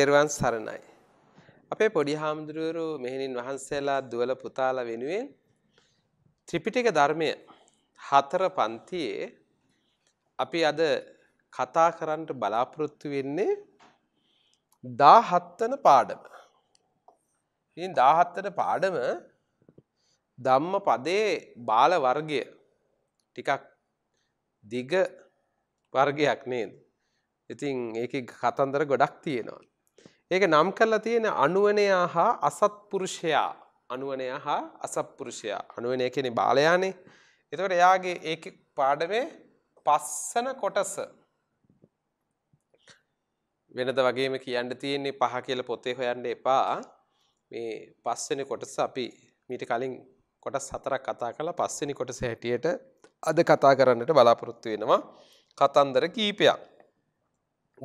තෙරුවන් සරණයි. අපේ පොඩි හාමුදුරුවරු මෙහෙණින් වහන්සේලා දුවල පුතාලා වෙනුවෙන් ත්‍රිපිටක ධර්මය හතර පන්තියේ අපි අද කතා කරන්න බලාපොරොත්තු වෙන්නේ 17 වෙනි පාඩම. ඉතින් 17 වෙනි පාඩම ධම්ම පදේ බාල වර්ගය ටිකක් දිග වර්ගයක් නේද? ඉතින් ඒකේ කතන්දර ගොඩක් තියෙනවා. ඒක නම් කරලා තියෙන අනුවනයා හා අසත්පුරුෂයා අනුවනයා හා අසත්පුරුෂයා අනුවනය කෙනෙ බාලයානේ එතකට එයාගේ ඒ පාඩමේ පස්සන කොටස වෙනද වගේම කියන්න තියෙන්නේ පහ කියල පොතේ හොයන්න එපා මේ පස්සෙන කොටස අපි මීට කලින් කොටස් හතරක් කතා කළ පස්සෙනි කොටස හැටියට අද කතා කරන්නට බලාපොරොත්තු වෙනවා කතන්දර කීපයක්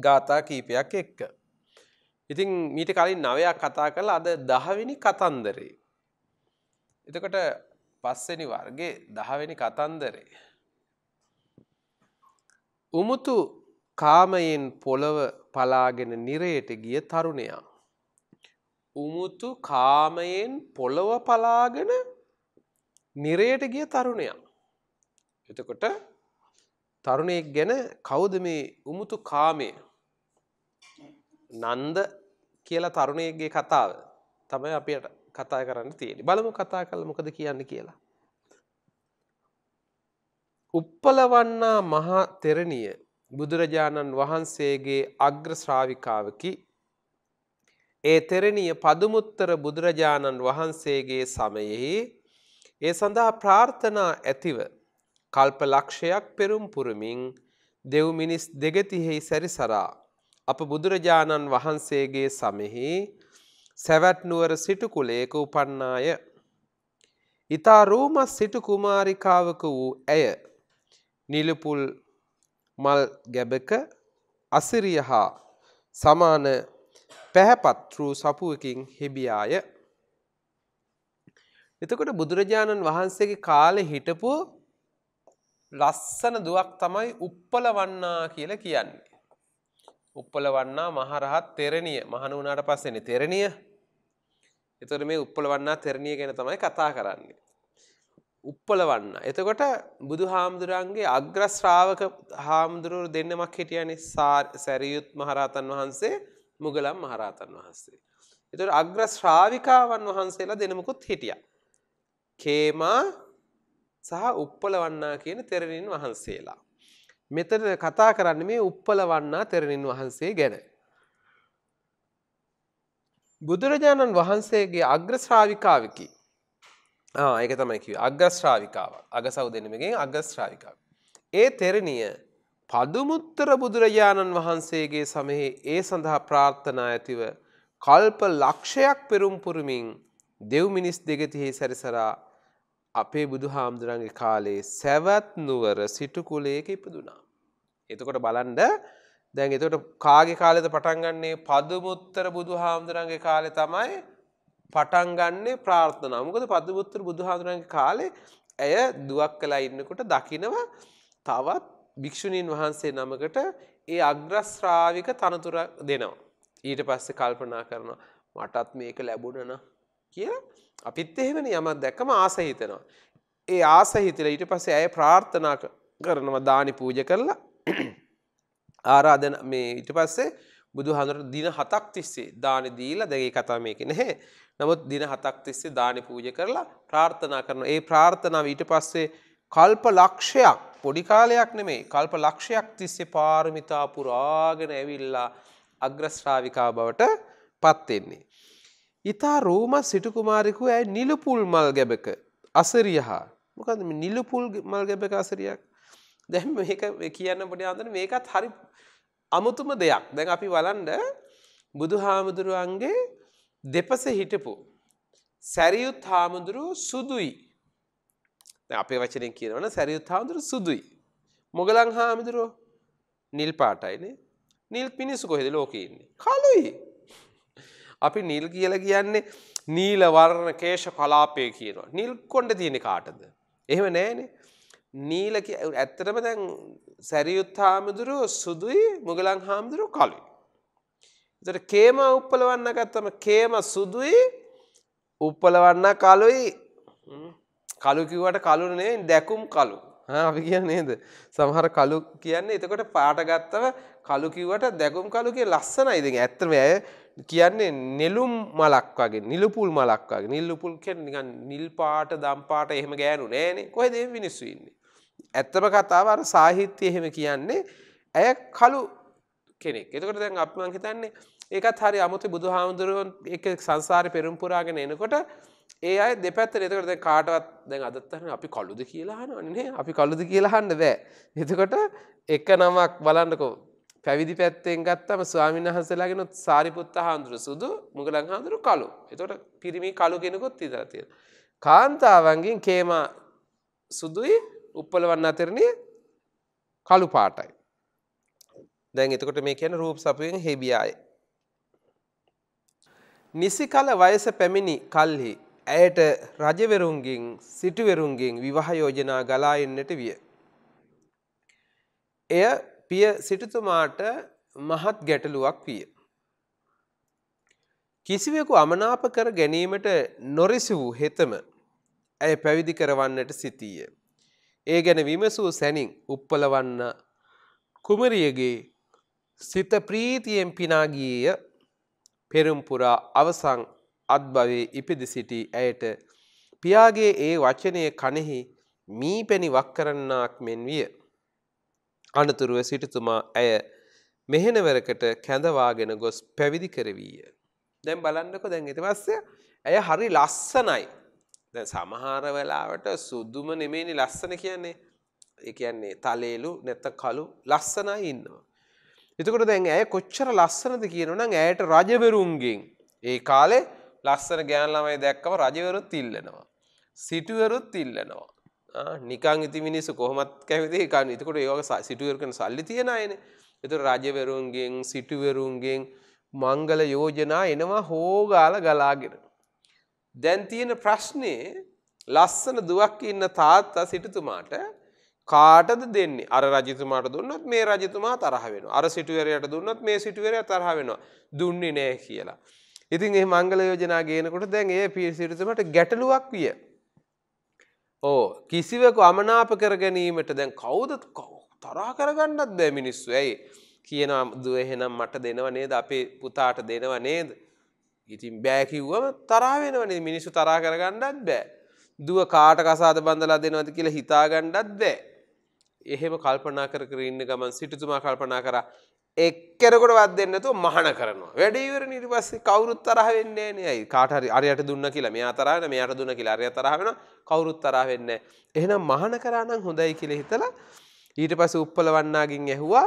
ගාථා කීපයක් එක්ක ඉතින් මීට කලින් නවයක් කතා කළ අද දහවෙනි කතන්දරේ. එතකොට පස්සෙනි වර්ගේ දහවෙනි කතන්දරේ. උමුතු කාමයෙන් පොළව පලාගෙන නිරයට ගිය තරුණයා. උමුතු කාමයෙන් පොළව පලාගෙන නිරයට ගිය තරුණයා. එතකොට තරුණයෙක් ගැන කවුද මේ උමුතු කාමය නන්ද කියලා තරුණයගේ කතාව තමයි අපට කතා කරන්න තියෙන බලමු කතා කල මොකද කියන්න කියලා. උප්පලවන්නා මහා තෙරණිය බුදුරජාණන් වහන්සේගේ අග්‍රශ්‍රාවිකාවකි ඒ තෙරණිය පදුමුත්තර බුදුරජාණන් වහන්සේගේ සමයෙහි ඒ සඳහා ප්‍රාර්ථනා ඇතිව කල්ප ලක්ෂයක් පෙරුම් පුරමින් දෙව් මිනිස් දෙගතිහෙහි සැරිසරා අප බුදුරජාණන් වහන්සේගේ සමෙහි සැවැත් නුවර සිටු කුලයක උපන්නාය. ඊතා රූමස් සිටු කුමාරිකාවක වූ ඇය නිලපුල් මල් ගැබක අසිරිය හා සමාන පැහැපත් වූ සපුවකින් හෙබියාය. එතකොට බුදුරජාණන් වහන්සේගේ කාලේ හිටපු ලස්සන දුවක් තමයි උප්පලවන්නා කියලා කියන්නේ. උප්පලවන්නා මහරහත් තෙරණිය මහණ වුණාට පස්සේනේ තෙරණිය. ඒතර මේ උප්පලවන්නා තෙරණිය ගැන තමයි කතා කරන්නේ. උප්පලවන්න. එතකොට බුදු හාමුදුරන්ගේ අග්‍ර ශ්‍රාවක හාමුදුරුවෝ දෙන්නමක් හිටියනේ සැරියුත් මහරහතන් වහන්සේ, මුගලන් මහරහතන් වහන්සේ. ඒතර අග්‍ර ශ්‍රාවිකාවන් වහන්සේලා දෙනමකුත් හිටියා. කේමා සහ උප්පලවන්නා කියන තෙරණින් වහන්සේලා. මෙතන කතා කරන්න මේ උප්පල වන්නා තෙරණින් වහන්සේ ගැන. බුදුරජාණන් වහන්සේගේ අග්‍රශ්‍රාවිකාවකි ඒක තමයි කිව අග්‍රශ්‍රාවිකාව අගසව් දෙනමගෙන් අග්‍රශ්‍රාවිකාව. ඒ තෙරණිය පදුමුත්තර බුදුරජාණන් වහන්සේගේ සමෙහි ඒ සඳහා ප්‍රාර්ථනා ඇතිව කල්ප ලක්ෂයක් පෙරුම්පුරුමින් දෙව්මිනිස් දෙගතිහි සැරිසරා අපේ බුදු හාමුදුරන්ගේ කාලේ සැවත් නුවර සිටුකුලයක ඉපදුනා. එතකොට බලන්ඩ දැන් එතට කාගෙ කාලෙද පටන්ගන්නේ පදුමුත්තර බුදු හාමුදුරන්ගේ කාලෙ තමයි පටන්ගන්නේ ප්‍රාර්ථනා මොකද පදමුත්තර බුදු හාමුදුරන්ගේ කාලේ ඇය දුවක් කලා ඉන්නකොට දකිනව තවත් භික්‍ෂුණීන් වහන්සේ නමකට ඒ අග්‍රස්්‍රාවික තනතුර දෙනවා. ඊට පස්සේ කල්පනා කරනවා මටත් මේක ලැබුණන කියලා අපිත් එහෙමන යමක් දැක්කම ආස හිතෙනවා. ඒ ආස හිතලා ඊට පස්සේ ඇය ප්‍රාර්ථනා කරනවා දානි පූජ කරලා ආරාධන මේ ඊට පස්සේ බුදුහාඳුනට දින 7ක් තිස්සේ දානි දීලා දැන් ඒ කතාව මේකේ නැහැ. නමුත් දින 7ක් තිස්සේ දානි පූජ කරලා ප්‍රාර්ථනා කරනවා. ඒ ප්‍රාර්ථනාව ඊට පස්සේ කල්ප ලක්ෂයක් පොඩි කාලයක් නෙමේ කල්ප ලක්ෂයක් තිස්සේ පාරමිතා පුරාගෙන ඇවිල්ලා අග්‍රශ්‍රාවිකා බවට පත්වෙන්නේ. ඉතා රෝම සිටුකුමාරෙකු ඇයි නිලපුල් මල් ගැබක අසරියහා මොකද නිලපුල් මල් ගැබක අසරයක් දැම් ඒ කියන්න පොඩි අන්දන මේකත් හරි අමුතුම දෙයක් දැන් අපි වලන්ඩ බුදු හාමුදුරුවන්ගේ දෙපස හිටපු. සැරියුත් හාමුදුරු සුදුයි අපේ වචනය කියනවන සැරියුත් හාමුදුරු සුදුයි. මොගලං හාමුදුරුවෝ නිල් පාටයිනේ නිල් පිනිසු කොහෙද ලෝකඉන්නේ කලුයි අපි නිල් කියල කියන්නේ නීලවර්ණ කේෂ පලාපය කියනවා. නිල් කොන්ඩ තියෙන කාටද. එහෙම නෑනේ. නීල ඇත්තටම දැන් සැරියුත් හාමුදුරු සුදුයි මුගලන් හාමුදුරු කලි. එතට කේම උප්පලවන්න ගත්තම කේම සුදුයි උප්පලවන්න කලුයි කලුකිවට කලුනේ දැකුම් කලු අපි කිය නේද සමහර කලු කියන්නේ එතකොට පාට ගත්තව කලුකිවට දැකුම් කලු කිය ලස්සන ඉතින් ඇත්තම ඇය කියන්නේ නෙලුම් මලක් වගේ නිලපුල් මලක් වගේ නිල්ලුපුල් කෙන නිකන් නිල් පාට දම් පාට එහෙම ගෑනු නෑනේ කොහෙද එහෙම මිනිස්සු ඉන්නේ. ඇත්තම කතාව අර සාහිත්‍ය එහෙම කියන්නේ ඇය කළු කෙනෙක්. එතකොට දැන් අපි මං හිතන්නේ ඒකත් හරි අමුතු බුදුහාමුදුරුවන් ඒක සංසාරේ පෙරම් පුරාගෙන එනකොට ඒ අය දෙපැත්තට එතකොට දැන් කාටවත් දැන් අදත් අහන අපි කළුද කියලා අහනවනේ නේ. අපි කළුද කියලා අහන්න බෑ. එතකොට එක නමක් බලන්නකෝ පැවිදි පැත්තෙන් ගත්තම ස්වාමීන් වහන්සේලාගෙනුත් සාරිපුත්ත හාමුදුරු සුදු මුගලන් හාමුදුරු කළු. එතකොට පිරිමි කළු කෙනෙකුත් ඉඳලා තියෙනවා. කාන්තාවන්ගෙන් කේමා සුදුයි උප්පලවන්න අතරණිය කළු පාටයි. දැන් එතකොට මේ කියන්නේ රූප සපුවෙන් හෙබියාය. නිසි කල වයස පැමිණි කල්හි ඇයට රජවරුන්ගෙන් සිටුවරුන්ගෙන් විවාහ යෝජනා ගලා එන්නට විය. එය පිය සිටුතුමාට මහත් ගැටලුවක් විය. කිසිවෙකු අමනාප කර ගැනීමට නොරිසි වූ හෙතම ඇය පැවිදි කරවන්නට සිතීය. ඒ ගැන විමසූ සැනින් උප්පලවන්න කුමරියගේ සිත ප්‍රීතියෙන් පිනාගියය පෙරුම්පුරා අවසං අත්භවයේ ඉපිදි සිටි ඇයට පියාගේ ඒ වචනය කනෙහි මී පැණි වක් කරන්නාක් මෙන් විය. අනතුරුව සිටුතුමා ඇය මෙහෙනවරකට කැඳවාගෙන ගොස් පැවිදි කරවීය. දැන් බලන්නකො දැන් ඉතිවස්සය ඇය හරි ලස්සනයි. දැ සමහර වෙලාවට සුද්දුම නෙමේනි ලස්සන කියන්නේ ඒ කියන්නේ තලේලු නැත්ත කලු ලස්සනයි ඉන්නවා. එතකොට දැන් ඇය කොච්චර ලස්සනද කියනවනම් ඇයට රජවරුන්ගෙන් ඒ කාලේ ලස්සන ගෑන් ළමයි දැක්කම රජවරුත් ඉල්ලනවා. සිටුවරුත් ඉල්ලනවා. නිකං ඉති මිනිස්සු කොහොමත් කැවිදේ කන්න එතකොට ඒවා සිටුවරකන සල්ලි තියෙනයන එතු රජවරුන්ගෙන් සිටුවරුන්ගෙන් මංගල යෝජනා එනවා හෝගාල ගලාගෙන. දැන් තියෙන ප්‍රශ්නේ ලස්සන දුවක් ඉන්න තාත්තා සිටතුමාට කාටද දෙන්නේ අර රජතුමාට දුන්නත් මේ රජතුමා තරහ වෙන අර සිටුවරයට දුන්නත් මේ සිටුවරය තරහ වෙනවා දුන්නේ නෑ කියලා. ඉතින් ඒ මංගල යෝජනා ගේනකොට දැන් ඒ පිරිසිටතුමට ගැටලුවක් විය. ඕ කිසිවක අමනාප කර ගැනීමට දැන් කවුද තරා කරගන්නත් බෑ මිනිස්සු ඇයි කියනවා දුව එහෙනම් මට දෙනව නේද අපේ පුතාට දෙනව නේද ඉතින් බෑකිව්වම තරාවෙනවනේ මිනිස්සු තරා කරගන්නත් බෑ දුව කාට කසාද බඳලා දෙනවද කියලා හිතාගණ්ඩත් බෑ එහෙම කල්පනා කර කර ඉන්න ගමන් සිටුතුමා කල්පනා කර එක්කෙරකොට වත් දෙන්නතු මහන කරනවා වැඩීවර නිරිපස්ස කවරුත් තරහ වෙන්නේ නයයි කාටරි අරයට දුන්න කියලා මෙයා තරහන මෙයාට දුන්න කියලා අරය තරහවෙන කවුරුත් තරහ වෙන්න එහෙනම් මහන කරානම් හොඳයි කියල හිතලා ඊට පස උප්පල වන්නාගින් ඇහුවා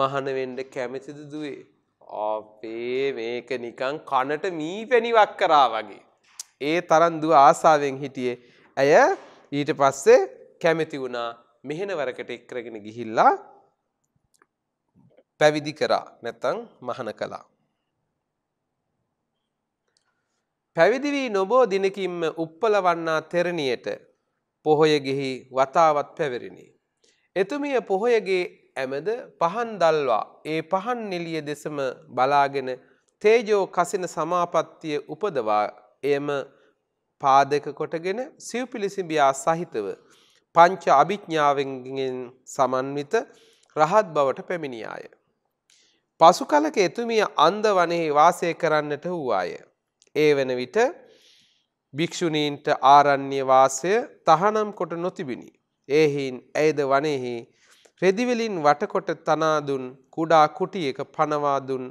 මහනවෙන්ඩ කැමතිද දුවේ අපේ මේක නිකං කනට මී පැනිවක් කරා වගේ ඒ තරන්දු ආසාාවෙන් හිටියේ ඇය ඊට පස්සේ කැමැති වුණා මෙහෙනවරකට එක්කරගෙන ගිහිල්ලා පැවිදි කරා නැත්නම් මහාන කළා. පැවිදි වී නොබෝ දිනකින්ම උප්පලවන්නා තෙරණියට පොහොය ගෙහි වතාවත් පැවරිණි. එතුමිය පොහොයගේ ඇමද පහන් දල්වා ඒ පහන් නිලිය දෙසම බලාගෙන තේජෝ කසින සමාපත්තිය උපදවා එම පාදක කොටගෙන සිව්පිලිසිඹියා සහිතව පංච අභිඥාවෙන් සමන්විත රහත් බවට පැමිණියාය. පසු කලක එතුමිය අන්ද වනෙහි වාසය කරන්නට වූවාය. ඒ වෙන විට භික්‍ෂුණීන්ට ආරණ්‍ය වාසය තහනම් කොට නොතිබිණි. ඒහින් ඇයද වනෙහි රෙදිවෙලින් වටකොට තනාදුන් කුඩා කුටියක පනවාදුන්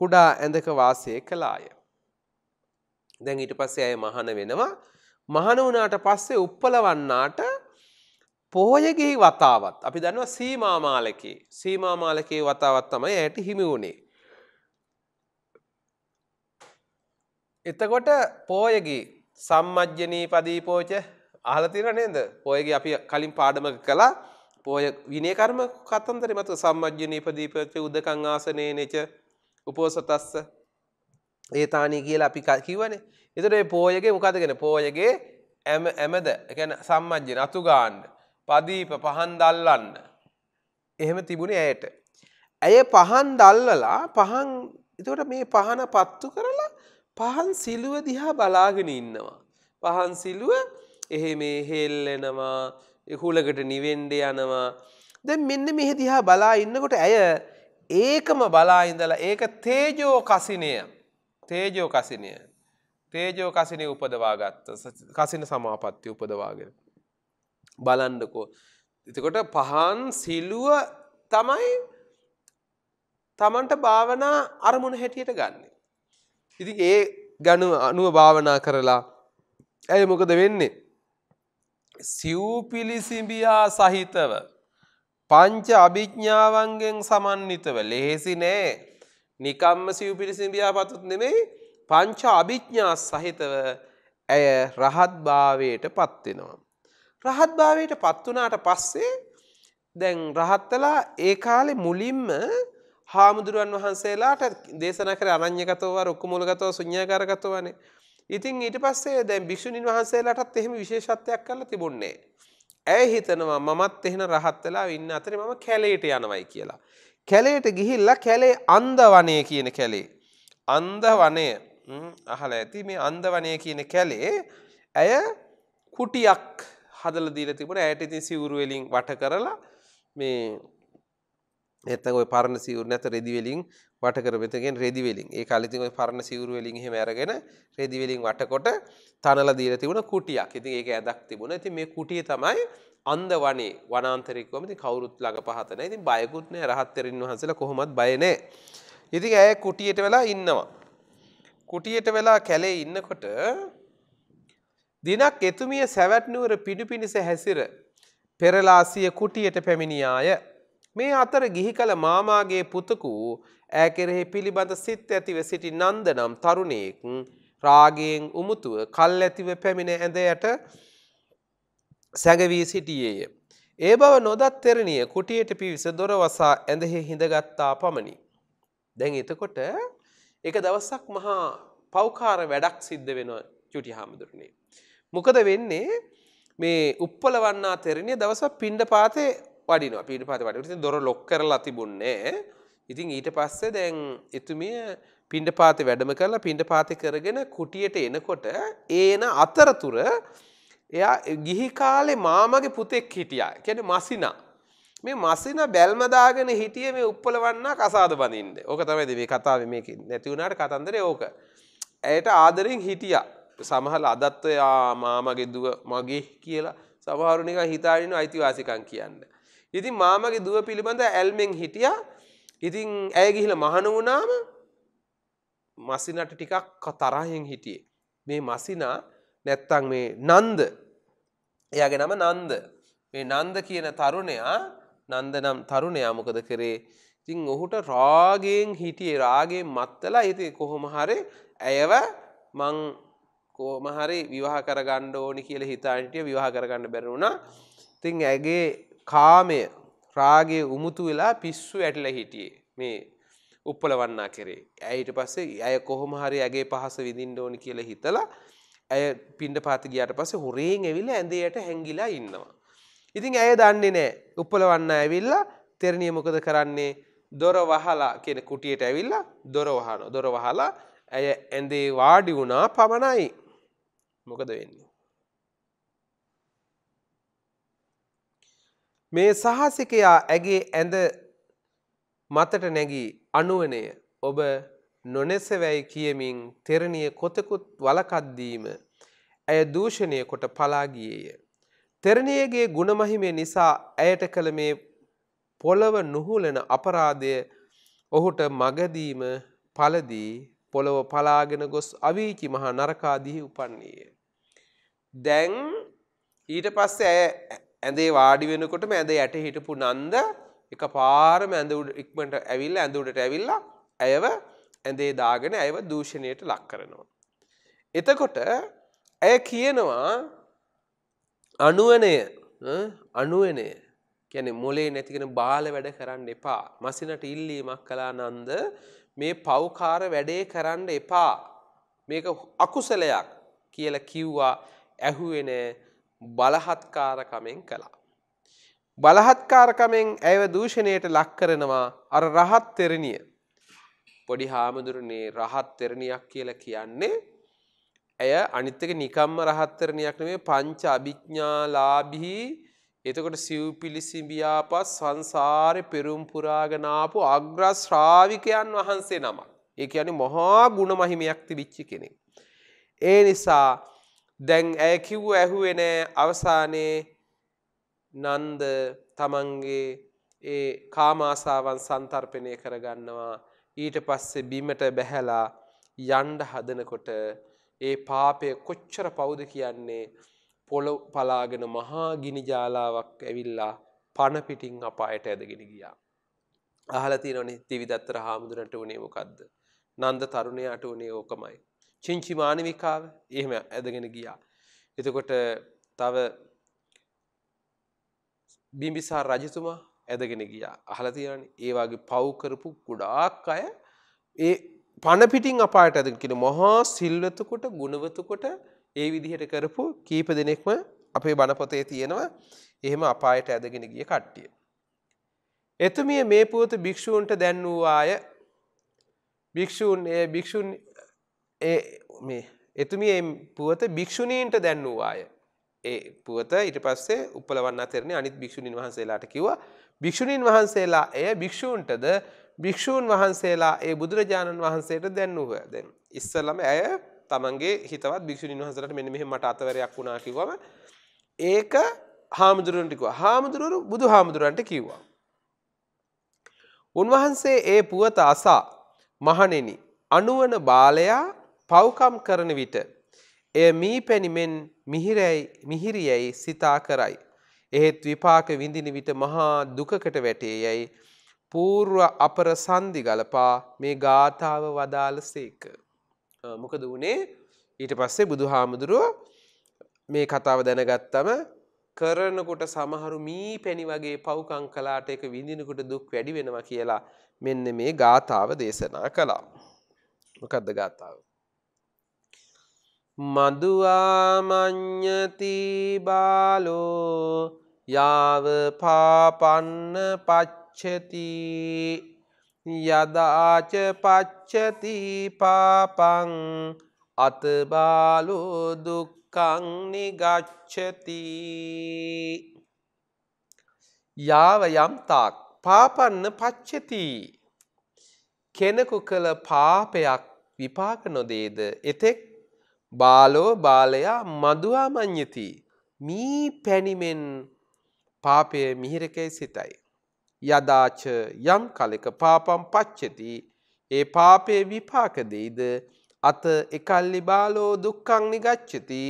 කුඩා ඇඳක වාසය කළාය. දැන් ඊට පස්සේ ඇය මහන වෙනවා මහන වුණාට පස්සේ උප්පලවන්නාට පෝයගේ වතාවත් අපි දන්නවා සීමාමාලකේ සීමාමාලකේ වතාවත් තමයි ඇයට හිමි වුණේ. එතකොට පෝයගේ සම්මජ්්‍යනී පදීපෝච අහලතිර නේද පෝයගේ අපි කලින් පාඩම කලා පෝය විනයකර්ම කතන්දර මතු සම්මජ්්‍යනී පදීපච උදකං ආසනය නච උපෝසතස්ස ඒතානී කියලා අපි කිවනේ එතට පෝයගේ මොකදගෙන පෝයගේ ඇම ඇමද එකැන සම්මජ්්‍යන අතු ගාන්ඩ පදීප පහන් දල්ලන්න. එහෙම තිබුණේ ඇයට. ඇය පහන් දල්ලලා පහන් එතකොට මේ පහන පත්තු කරලා පහන් සිලුව දිහා බලාගෙන ඉන්නවා. පහන් සිලුව එහෙ මේ හෙල්ලෙනවා එහුලකට නිවෙන්ඩ යනවා. දැ මෙන්න මෙහෙ දිහා බලා ඉන්නකොට ඇය ඒකම බලා ඉඳලා ඒක තේජෝ කසිනය තේජෝ කසිනය තේජෝ කසිනය උපදවාගත්ත කසින සමාපත්ති උපදවාගෙන. බලන්නකෝ. එතකොට පහන් සිලුව තමයි තමන්ට භාවනා අරමුණ හැටියට ගන්න. ඉති ඒ ගනු අනුව භාවනා කරලා ඇය මොකද වෙන්නේ. සිව්පිලිසිඹියා සහිතව පංච අභිඥ්ඥාවන්ගෙන් සමන්විතව ලෙහෙසි නෑ නිකම්ම සිව්පිලිසිඹියා පතුත් නෙමෙයි පංච අභිඥ්ඥා සහිතව ඇය රහත්භාවයට පත්වෙනවා. රහත්භාවයට පත්වනාට පස්සේ දැන් රහත්තලා ඒ කාලෙ මුලින්ම හාමුදුරුවන් වහන්සේලාට දේශන කර අනං්‍යකතව රුක්කුමුලගතව සුඥාකාරගතවනේ. ඉතින් ඊට පස්සේ දැන් භික්‍ෂුණින් වහන්සේලාටත් එහෙම විශේෂත්වයක් කරලා තිබුන්නේ. ඇය හිතනවා මමත් එහෙන රහත්තලා ඉන්න අතරේ මම කැලේට යනවයි කියලා. කැලේට ගිහිල්ලා කැලේ අන්ද වනය කියන කැලේ. අන්ද වනය අහල ඇති මේ අන්ද වනය කියන කැලේ ඇය කුටියක් හදල දීල තිබට ඇයට ඉතින් සිවුරුවෙලින් වට කරලා මේ එතක ඔය පරණ සිවුරු නැත රෙදිවෙලින් වට කරපෙතගෙන් රෙදිවෙලින් ඒ කාලෙතින් ඔය පරණ සිවුරු වලින් එහෙම අරගෙන රෙදිවෙලින් වටකොට තනලා දීලා තිබුණ කුටියක්. ඉතින් ඒක ඇදක් තිබුණා. ඉතින් මේ කුටිය තමයි අන්ද වනේ වනාන්තරිකවම ඉතින් කවුරුත් ළඟ පහත නැහැ. ඉතින් බයකුත් නැහැ. රහත් තෙරින් වහන්සේලා කොහොමත් බය නැහැ. ඉතින් ඇය කුටියට වෙලා ඉන්නවා. කුටියට වෙලා කැලේ ඉන්නකොට දිනක් එතුමිය සැවැත්නුවර පිඩු පිණිස හැසිර පෙරලාසිය කුටියට පැමිණියාය. මේ අතර ගිහි කළ මාමාගේ පුතකු ඇ කෙරෙහි පිළිබඳ සිත් ඇතිව සිටි නන්ද නම් තරුණයෙක් රාගයෙන් උමුතුව කල් ඇතිව පැමිණ ඇඳයට සැඟවී සිටියේය. ඒ බව නොදත් තෙරණිය කුටියට පිවිස දොරවසා ඇඳෙහි හිඳගත්තා පමණි. දැන් එතකොට එක දවසක් මහා පෞකාර වැඩක් සිද්ධ වෙන චුටි හාමුදුරණේ. මොකද වෙන්නේ මේ උප්පල වන්නා තෙරණිය දවස පිණ්ඩ පාතේ වඩිනවා පිට පාත වඩ ඉතින් දොර ලොක් කරලා තිබුන්නේ ඉතින් ඊට පස්සේ දැන් එතුමිය පිණ්ඩ පාතේ වැඩම කරලා පිණ්ඩ පාතේ කරගෙන කුටියට එනකොට ඒන අතරතුර එයා ගිහි කාලේ මාමගේ පුතෙක් හිටියා කියන්නේ මසිනා මේ මසින බැල්මදාගෙන හිටිය මේ උප්පල වන්න කසාද බඳින්ට ඕක තමයිද මේ කතාව මේ නැතිවුණට කතන්දර ඕක ඇයට ආදරින් හිටියා සමහල අදත්ව යා මාමගෙදුව මගේ කියලා සමහරුණක හිතාරින අයිතිවාසිකන් කියන්න. ඉතින් මාමගේ දුව පිළිබඳ ඇල්මෙන් හිටිය ඉතින් ඇය ගිහිල මහන වනාම මසිනට ටිකක් කතරහෙන් හිටියේ. මේ මසිනා නැත්තං මේ නන්ද එයාගේ නම නන්ද මේ නන්ද කියන තරුණයා නන්ද නම් තරුණයා මොකද කරේ ඉතිං ඔහුට රාගෙන් හිටියේ රාගෙන් මත්තලා ඉති කොහොම හරි ඇයව මං කෝමහරි විවාහ කරගණ්ඩ ඕනි කියල හිතාන්ටිය විවාහ කරගන්න බැරුණා තින් ඇගේ කාමය රාගේ උමුතු වෙලා පිස්සු ඇටල හිටියේ මේ උප්පල වන්නා කරේ ඇයට පස්සේ ඇය කොහොම හරි ඇගේ පහස විඳින් ඕනි කියල හිතලා ඇය පින්ඩ පාති ගියට පස හුරේෙන් ඇවිල ඇඳයට හැංගිලා ඉන්නවා. ඉතින් ඇය දන්නේ නෑ උප්පල වන්න ඇවිල්ලා තෙරණිය මොකද කරන්නේ දොර වහලා කියෙන කුටියට ඇවිල්ලා දොර වහන දොර වහලා ඇය ඇඳේ වාඩි වුණා පමණයි. මොකද වෙන්නේ. මේ සහසිකයා ඇගේ ඇඳ මතට නැගී අනුවනය ඔබ නොනෙසවැයි කියමින් තෙරණිය කොතකුත් වලකද්දීම ඇය දූෂණය කොට පලාගියේය. තෙරණියගේ ගුණමහිමේ නිසා ඇයට කළ මේ පොළව නුහුලන අපරාධය ඔහුට මගදීම පලදී පොළොව පලාගෙන ගොස් අවීචි මහා නරකාදී උපන්නේය. දැන් ඊට පස්සේ ඇය ඇඳේ වාඩි වෙනකොට ඇඳේ යට හිටපු නන්ද එක පාරම ඇඳ ඉක්මට ඇවිල්ල ඇඳුඩට ඇවිල්ලා ඇයව ඇඳේ දාගෙන ඇව දූෂණයට ලක් කරනවා. එතකොට ඇය කියනවා අනුවනය අනුවනය කැන මොලේ නැතිකෙන බාල වැඩ කරන්න එපා මසිනට ඉල්ලීමක් කලා නන්ද මේ පවකාර වැඩේ කරන්න එපා මේක අකුසලයක් කියල කිව්වා ඇහුවේ නෑ බලහත්කාරකමෙන් කළා. බලහත්කාරකමෙන් ඇව දූෂණයට ලක් කරනවා අර රහත් තෙරණිය. පොඩි හාමුදුරනේ රහත් තෙරණියක් කියලා කියන්නේ ඇය අනිත්තක නිකම්ම රහත්තරණයක් නේ පංච අභිඥ්ඥාලාබිහි එතකොට සිව්පිලිසිබියාපත් සංසාර පෙරුම්පුරාගනාපු අග්‍රශ්‍රාවිකයන් වහන්සේ නමක්. ඒ අනි මොහා ගුණ මහිමයක් තිබිච්චි කෙනෙක්. ඒ නිසා දැන් ඇය කිව්ව ඇහුවේ නෑ අවසානයේ නන්ද තමන්ගේ ඒ කාමාසාවන් සන්තර්පනය කරගන්නවා ඊට පස්සේ බිමට බැහැලා යන්ඩ හදනකොට ඒ පාපය කොච්චර පෞද කියන්නේ පොළො පලාගෙන මහා ගිනිජාලාවක් ඇවිල්ලා පණපිටින් අපායට ඇදගෙන ගියා. අහලති නොනි තිවිදත්තර හාමුදුරට වනේ මොකක්ද. නන්ද තරුණයට වනේ ඕකමයි. චිංචි මානවිකාව එහෙම ඇදගෙන ගියා. එතකොට තව බිම්බිසාර රජතුමා ඇදගෙන ගියා. අහලා තියෙනනේ ඒ වගේ පව් කරපු ගොඩාක් අය ඒ පණ පිටින් අපායට ඇදගෙන කියන මහා සිල්වතකොට ගුණවතකොට ඒ විදිහට කරපු කීප දෙනෙක්ම අපේ බණපොතේ තියෙනවා. එහෙම අපායට ඇදගෙන ගිය කට්ටිය. එතුමිය මේ පුවත භික්ෂූන්ට දැන්වූවාය භික්ෂූන් භික්ෂූන් එතුමිය පුවත භික්‍ෂුණීන්ට දැන්වූවාය. ඒ පුවත ඉට පස්සේ උපලවන්න තෙරණ අනිත් භික්‍ෂුණීන් වහන්සේලාට කිව භික්‍ෂුණීන් වහන්සේලා එය භික්‍ෂූන්ටද භික්‍ෂූන් වහන්සේලා ඒ බුදුරජාණන් වහන්සේට දැන්වූහ දැන්. ඉස්සල්ලම ඇය තමන්ගේ හිතවත් භික්‍ෂුණීන් වහසට මෙ මෙහි මට අතවරයක් වුණා කිවම ඒක හාමුදුරුවන්ටිකුව හාමුදුරුවරු බුදු හාමුදුරුවන්ට කිව්වා. උන්වහන්සේ ඒ පුවත අසා මහනෙනි අනුවන බාලයා පව්කම් කරන විට එය මී පැණිමෙන් මිහිරියයි සිතා කරයි. එහෙත් විපාක විඳින විට මහා දුකකට වැටේ යැයි පූර්ව අපර සන්දි ගලපා මේ ගාථාව වදාළ සේක. මොකද වනේ ඊට පස්සේ බුදු හාමුදුරුව මේ කතාව දැනගත්තම කරනකොට සමහරු මී පැණි වගේ පවුකං කලාට එක විඳිනකොට දුක් වැඩි වෙනවා කියලා මෙන්න මේ ගාථාව දේශනා කළා. මොකක්ද ගාථාව. මදුවාමං්ඥති බාලෝ යාව පාපන්න පච්චති යදාච පච්චති පාපං අතබාලෝ දුක්කංනි ගච්චති යාව යම්තාක් පාපන්න පච්චති කෙනෙකු කළ පාපයක් විපාක නොදේද එතෙක් බාලෝ බාලයා මදුවා මං්්‍යති මී පැණිමෙන් පාපය මිහිරකයි සිතයි. යදාච යම් කලෙක පාපම් පච්චති ඒ පාපය විපාකදෙයිද අත එකල්ලි බාලෝ දුක්කංනි ගච්චති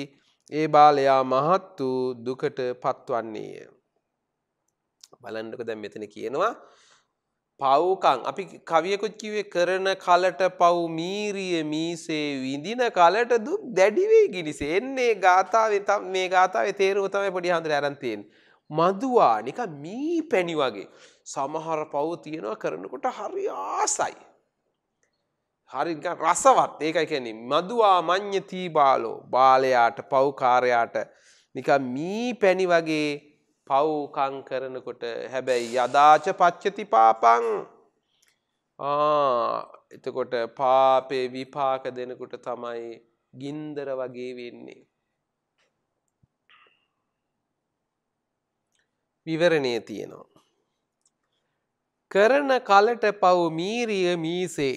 ඒ බාලයා මහත් වූ දුකට පත්වන්නේය. බලන්නක දැම් මෙතන කියනවා පව්කං අපි කවියකුත් කිවේ කරන කලට පව් මීරිය මීසේ විඳින කලට දු දැඩිවේ ගිනිසේ එන්නේ ගාථාව තම් මේ ගාථාව තේරුව තමයි පොඩි හඳුර ඇරන්තයෙන් මදවා නික මී පැණි වගේ සමහර පව් තියෙනවා කරනකොට හරි ආසයි හරි රසවත් ඒකයි කැනෙ මදවා මං්්‍ය තී බාලෝ බාලයාට පව්කාරයාට නික මී පැණි වගේ පව්කං කරනකොට හැබැයි යදාච පච්චති පාපං එතකොට පාපේ විපාක දෙනකොට තමයි ගින්දර වගේ වෙන්නේ. විවරණය තියෙනවා. කරන කලට පව් මීරිය මීසේ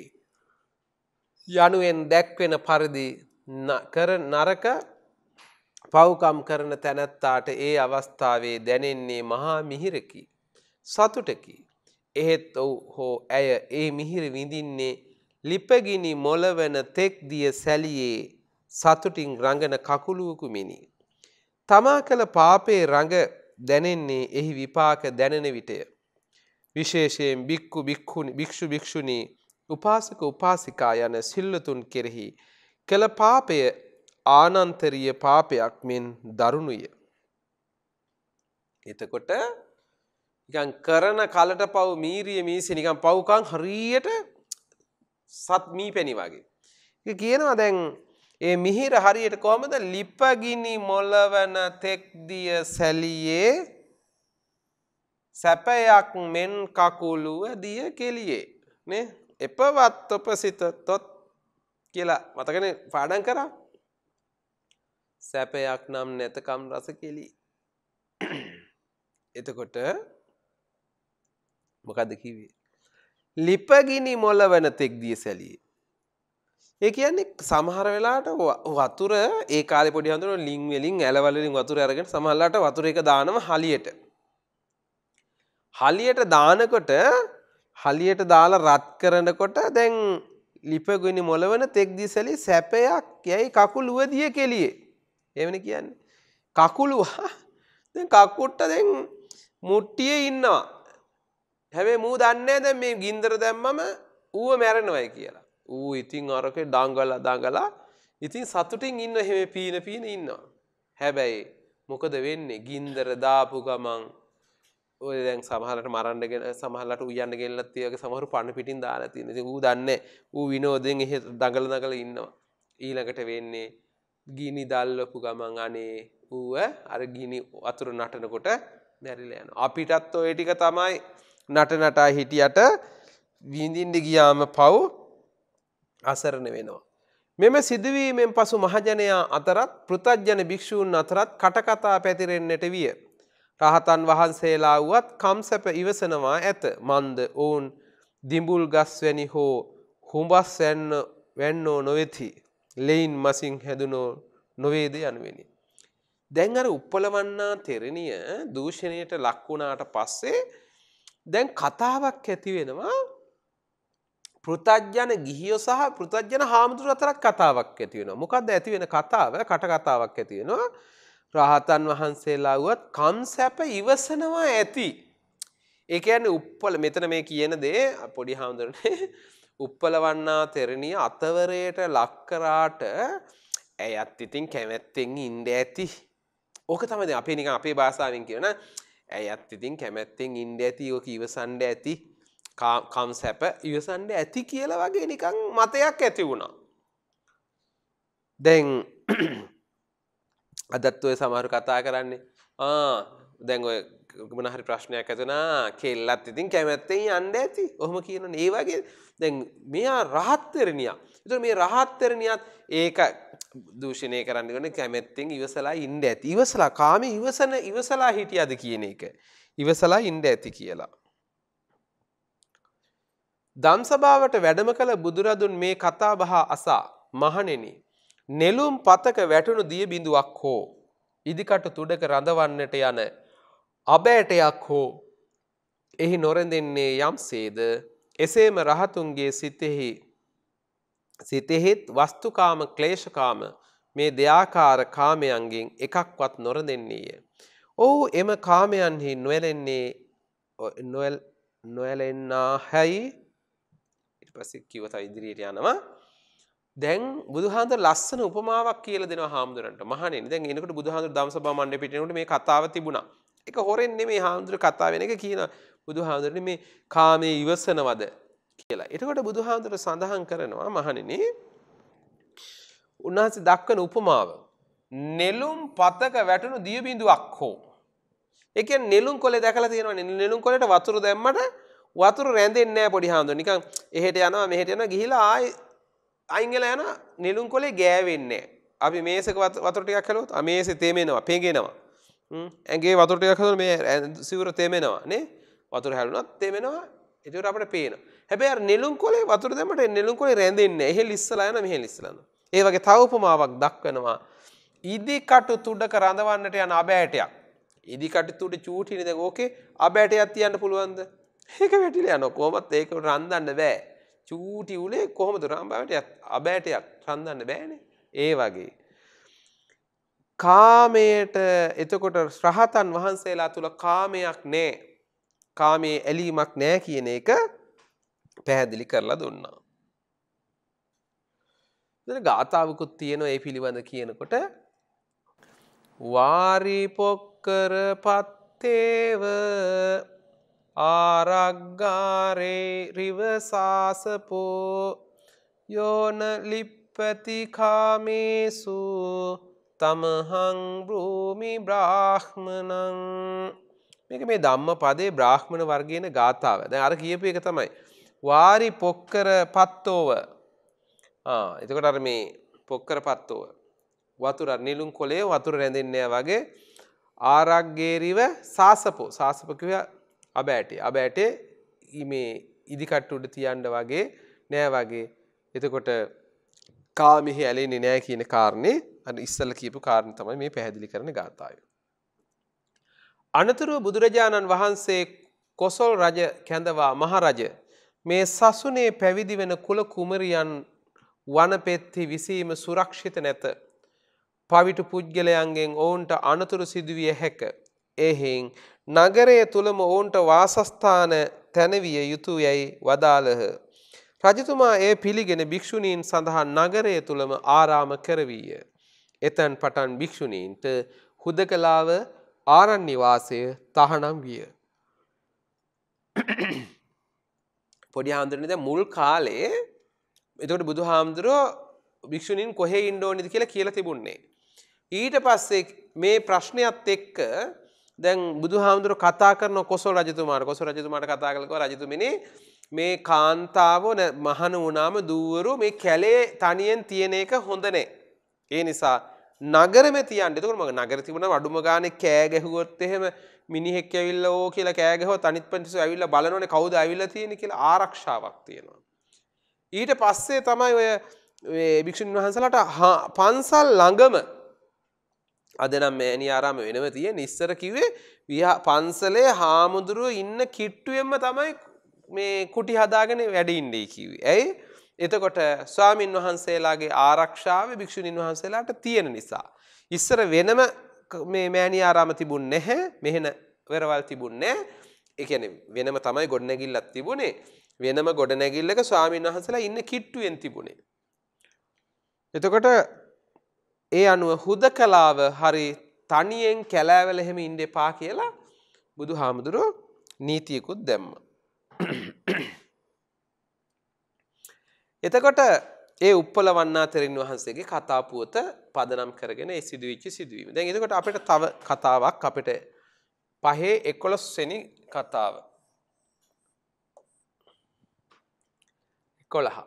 යනුවෙන් දැක්වෙන පරිදි කර නරක පව්කම් කරන තැනැත්තාට ඒ අවස්ථාවේ දැනෙන්නේ මහා මිහිරකි. සතුටකි. එහෙත් ඔවු හෝ ඇය ඒ මිහිර විඳින්නේ ලිපගිනි මොලවන තෙක් දිය සැලියේ සතුටින් රඟන කකුළුවකුමිනි. තමා කළ පාපේ රඟ දැනෙන්නේ එහි විපාක දැනෙන විටය. විශේෂයෙන් බික්කු භික්ෂු භික්‍ෂුණී උපාසක උපාසිකා යන සිල්ලතුන් කෙරෙහි කළ පාපය ආනන්තරීය පාපයක් මෙන් දරුණුය. එතකොට නිකන් කරන කලට පව් මීරිය මීසි නිකන් පව්කම් හරියට සත් මී පැණි වගේ. ඒක කියනවා දැන් ඒ මිහිර හරියට කොහමද ලිපගිනි මොලවන තෙක් දිය සැලියේ සැපයක් මෙන් කකුලුව දිය කෙලියේ නේ එපවත් ඔපසිත තොත් කියලා මතකනේ පාඩම් කරා සැපයක් නම් නැතකම් රස කෙලි. එතකොට මොකද කිවේ. ලිපගිනි මොල වන තෙක් දිය සැලිය. ඒ කියන්නේ සමහර වෙලාට වතුර ඒ කාල පොඩි හඳුර ලිං වෙලින් ඇලවලින් වතුර අරගෙන සමහරලාට වතුර එක දානම හලියට. හලියට දානකොට හලියට දාලා රත් කරනකොට දැන් ලිපගිනි මොලවන තෙක් දිසලි සැපයක් යැයි කකුල් උවදිය කෙලියේ. එමන කියන්නේ. කකුළුවා කක්කුට්ට දැන් මුට්ටිය ඉන්නවා. හැබේ මූ දන්නේ දැ මේ ගින්දර දැම්මම ඌව මැරණවයි කියලා. ඌ ඉතිං අරක ඩංගල දඟලා ඉතින් සතුටින් ඉන්න හෙම පීන පීන ඉන්නවා. හැබැයි මොකද වෙන්නේ ගින්දර දාපු ගමන් ඔය දැන් සමහලට මරන්නගෙන සමහලට උයන්න ගෙල්ලත් තියගේ සමහරු පණ පිටින් දාලා තියෙන ඉතින් ඌ දන්නේ ඌ විනෝදෙන් එහෙ දඟල දඟල ඉන්නවා. ඊළඟට වෙන්නේ ගිනි දල්ලපු ගමන් අනේ ඌව අර ගිනි අතුර නටනකොට නැරිලයන. අපිටත් ඔය ටික තමයි නට නටා හිටියට විඳින්ඩි ගියාම පව් අසරණ වෙනවා. මෙම සිදුවීමෙන් පසු මහජනයා අතරත් පෘතජ්ජන භික්‍ෂූන් අතරත් කටකතා පැතිරෙන්න්නට විය. රහතන් වහන්සේලා වුවත් කම්සැප ඉවසනවා ඇත මන්ද ඔවුන් දිඹුල් ගස්වැනි හෝ හුඹස් වැන්න වැන්නෝ නොවෙතිී. ලෙයින් මසින් හැදුනෝ නොවේද යනුවෙනි. දැන් අර උප්පලවන්නා තෙරණිය දූෂණයට ලක්වුණාට පස්සේ දැන් කතාවක් ඇති වෙනවා පෘතජ්ජන ගිහියෝ සහ පෘතජ්ජන හාමුදුර අතරක් කතාවක් ඇති වෙනවා. මොකක්ද ඇති වෙන කතාව කට කතාවක් ඇති වෙනවා. රහතන් වහන්සේලා වුවත් කම් සැප ඉවසනවා ඇති. ඒ කියන්නේ උප්පල මෙතන මේ කියන දේ පොඩි හාමුදුරනේ උප්පලවන්නා තෙරණිය අතවරයට ලක්කරාට ඇයත් ඉතින් කැමැත්තෙන් ඉන්ඩ ඇති. ඕක තමද අපේ නික අපේ භාසාාවෙන් කියන ඇයත් ඉතින් කැමැත්තෙන් ඉන්ඩ ඇති ඕක ඉවසන්ඩ ඇති කම් සැප ඉවසන්ඩ ඇති කියල වගේ නිකං මතයක් ඇති වුණා. දැන් අදත් ඔය සමහරු කතා කරන්නේ දැන් ඔය ගමනහරි ප්‍රශ්නයක් ඇතනා කෙල්ලත් ඉතින් කැමැත්තෙන් අන්ඩ ඇති ඔහොම කියන ඒවාගේ දැන් මෙයා රහත්තරණයා එතු මේ රහත්තරණයත් ඒක දූෂණය කරන්නගන කැමැත්තෙන් ඉවසලා ඉන්ඩ ඇති ඉවසලා කාම ඉවසන ඉවසලා හිටියද කියන එක ඉවසලා ඉන්ඩ ඇති කියලා. දම්සභාවට වැඩම කළ බුදුරදුන් මේ කතා බහා අසා මහනෙන නෙලුම් පතක වැටුණු දිය බිඳුවක් හෝ ඉදිකට තුඩක රඳවන්නට යන අබෑටයක් හෝ එහි නොරඳෙන්නේ යම් සේද එසේම රහතුන්ගේ සිතෙහි සිතෙහිත් වස්තුකාම ක්ලේශකාම මේ දෙයාකාර කාමයන්ගෙන් එකක්වත් නොරදෙන්නේය. ඔහු එම කාමයන්හි නොවැලෙන්නේ නොවැලෙන්නා හැයි ඉට පසි කිවත ඉදිරියට යනවා දැන් බුදුහන්ද ලස්සන උපමාවක් කියල දෙෙන හාමුදුරට මහනේ දැන් එකට බුදුහන්දුර දම්ස බමන්ඩ පිටනට මේ කතාව තිබුණා එක හොරෙන්නේ මේ හාමුදුර කතා වෙන එක කියන බුදු හාමුදුරන මේ කාමය ඉවසනවද කියලා. එතකොට බුදු හාමුදුර සඳහන් කරනවා මහණෙනේ උන්වහන්සේ දක්වන උපමාව. නෙළුම් පතක වැටුණු දිය බිඳුවක් හෝ. ඒ කියන්නේ නෙළුම් කොලේ දැකලා තියෙනවනේ නෙළුම් කොලේට වතුර දැම්මට වතුර රැඳෙන්නේ නැහැ පොඩි හාමුදුර. නිකන් එහෙට යනවා මෙහෙට යනවා ගිහිලා ආයි අයින් වෙලා යන නෙළුම් කොලේ ගෑවෙන්නේ නැහැ. අපි මේසක වතුර ටිකක් හැලුවොත් අමේසෙ තේමෙනවා, පෙඟෙනවා. ඇගේ වතුරට යකතු මේ සිවර තේමෙනවා නේ වතුර හැලුනත් තේමෙනවා එතුට අපට පේන හැබැ නිලුම් කොලේ වතුර දෙමට නිලුම් කොේ රැඳන්න එහ ලිස්සලයන මෙහ ලිස්සලන්න ඒවගේ තවපමාවක් දක්වනවා ඉදිකටු තුඩක රඳවන්නට යන අබෑටයක් ඉදිකට තුට චූටිනිද ඕකේ අබෑට අත්තියන්න පුළුවන්ද ඒක වැටිල යන කෝමත් ඒක රන්දන්න බෑ චූටි වුලේ කොහොම දුරම්බාවට අබෑටයක් රන්දන්න බෑනේ ඒ වගේ කාමයට එතකොට ශ්‍රහතන් වහන්සේලා තුළ කාමයක් නෑ කාමයේ ඇලීමක් නෑ කියන එක පැහැදිලි කරලා දුන්නා. ගාථාවකුත් තියෙනවා ඒ පිළිබඳ කියනකොට වාරිපොක්කර පත්තේව ආරක්ගාරේ රිවසාසපෝ යෝන ලිප්පතිකාමේසූ තමහං බ්‍රූමි බ්‍රාහ්මනං මේක මේ ධම්ම පදේ බ්‍රාහ්මණ වර්ගයන ගාථාව දැන් අර කියපු එක තමයි වාරි පොක්කර පත්තෝව එතකොට අර මේ පොක්කර පත්තෝව වතුර නිලුම් කොලේ වතුර රැඳෙන්නේ වගේ ආරක්්ගේරීව සාසපෝ සාසපකව අබෑටේ අබෑටේ මේ ඉදිකට්ටුඩ තියන්ඩ වගේ නෑ වගේ එතකොට කාමිහි ඇලෙන්නේ නෑ කියන කාරණේ අන්න ඉස්සල්ල කියපු කාරණ තමයි මේ පැහැදිලි කරන ගාථාය. අනතුරුව බුදුරජාණන් වහන්සේ කොසොල් රජ කැඳවා මහරජ මේ සසුනේ පැවිදි වෙන කුල කුමරියන් වනපෙත්හි විසීම සුරක්ෂිත නැත. පවිට පුද්ගලයන්ගෙන් ඔවුන්ට අනතුරු සිදුවිය හැක. එහෙන් නගරය තුළම ඔවුන්ට වාසස්ථාන තැනවිය යුතු යැයි වදාළහ. රජතුමා ඒ පිළිගෙන භික්‍ෂුණීන් සඳහා නගරය තුළම ආරාම කරවීය. එතැන් පටන් භික්‍ෂුණීන්ට හුදකලාව ආරන් නිවාසය තහනම් විය. පොඩි හාමුදුරනද මුල් කාලේ එතකට බුදු හාමුදුරෝ භික්‍ෂුණින් කොහේ ඉන්ඩෝනිද කියලා කියල තිබුන්නේ. ඊට පස්සේ මේ ප්‍රශ්නයත් එක්ක දැන් බුදු හාමුදුර කතා කරන කොස රජතුමාට කොස රජතුමාට කතා කලක රජතුමනි මේ කාන්තාව මහන වනාම දුවරු මේ කැලේ තනියෙන් තියෙන එක හොඳනේ. ඒ නිසා නගරම තියන්න තුර මගේ නගර තිබුණ වඩුම ගාන කෑගැහුවොත් එහෙම මිනිහෙක් ඇවිල්ල ඕ කියලා කෑගහ තනිත් පටිසු ඇවිල්ල බලනොන කවුද ඇවිල්ල තියෙන කියලා ආරක්ෂාවක් තියෙනවා. ඊට පස්සේ තමයි ඔය භික්‍ෂූන් වහන්සලට පන්සල් ළඟම අදනම් මෑනි ආරාම වෙනම තිය නිස්සර කිවේ විහා පන්සලේ හාමුදුරුව ඉන්න කිට්ටුවෙන්ම තමයි මේ කුටි හදාගෙන වැඩ ඉන්ඩේ කිවේ. ඇයි එතකොට ස්වාමින් වහන්සේලාගේ ආරක්ෂාව භික්‍ෂුණීන් වහන්සේලාට තියෙන නිසා. ඉස්සර වෙනම මේ මෑණි ආරාම තිබුණ නැහැ මෙහෙන වෙරවල් තිබුන්නේ එකන වෙනම තමයි ගොඩනැගිල්ලත් තිබුණේ වෙනම ගොඩනැගිල්ලක ස්වාමීන් වහන්සලා ඉන්න කිට්ටුවෙන් තිබුණේ. එතකොට ඒ අනුව හුද කලාව හරි තනියෙන් කැලෑවල එහෙම ඉන්ඩ එපා කියලා බුදු හාමුදුරුව නීතියකුත් දැම්ම. එතකොට ඒ උප්පල වන්නා තෙරින් වහන්සේගේ කතාපුවත පදනම් කරගෙන ඒ සිදුවිච්චි සිදුවීම. දැන් එතකොට අපිට තව කතාවක් අපිට පහේ 11 වෙනි කතාව. 11.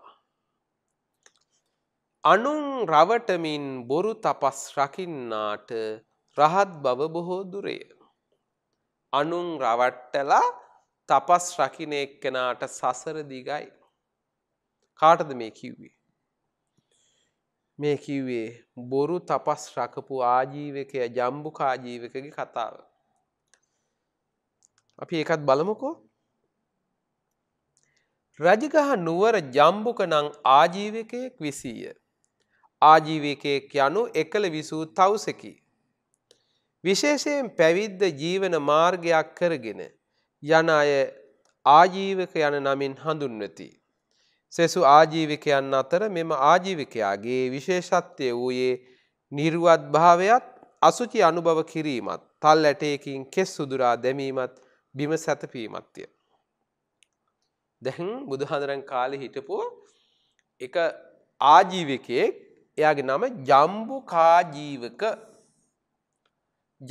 අනුන් රවටමින් බොරු තපස් රකින්නාට රහත් බව බොහෝ දුරය. අනුන් රවට්ටලා තපස් රකින්න එක්කෙනාට සසර දිගයි. කාටද මේ කිව්වේ. මේ කිව්වේ බොරු තපස් රකපු ආජීවකය ජම්බු කාජීවකගේ කතාව. අපි ඒකත් බලමුකෝ. රජගහ නුවර ජම්බුක නං ආජීවකයෙක් විසීය. ආජීවකයෙක් යනු එකළ විසූ තවසකි. විශේෂයෙන් පැවිද්ද ජීවන මාර්ගයක් කරගෙන යන අය ආජීවක යන නමින් හඳුන්වති. සෙසු ආජීවිකයන් අතර මෙම ආජීවිකයාගේ විශේෂත්වය වූයේ නිර්ුවත් භාවයත් අසුචි අනුභව කිරීමත් තල් ඇටයකින් කෙස් සුදුරා දැමීමත් බිම සැතපීමත්ය. දැහන් බුදුහඳරන් කාලෙ හිටපු එක ආජීවිකයෙක් එයාගේ නම ජම්බුකාජීවක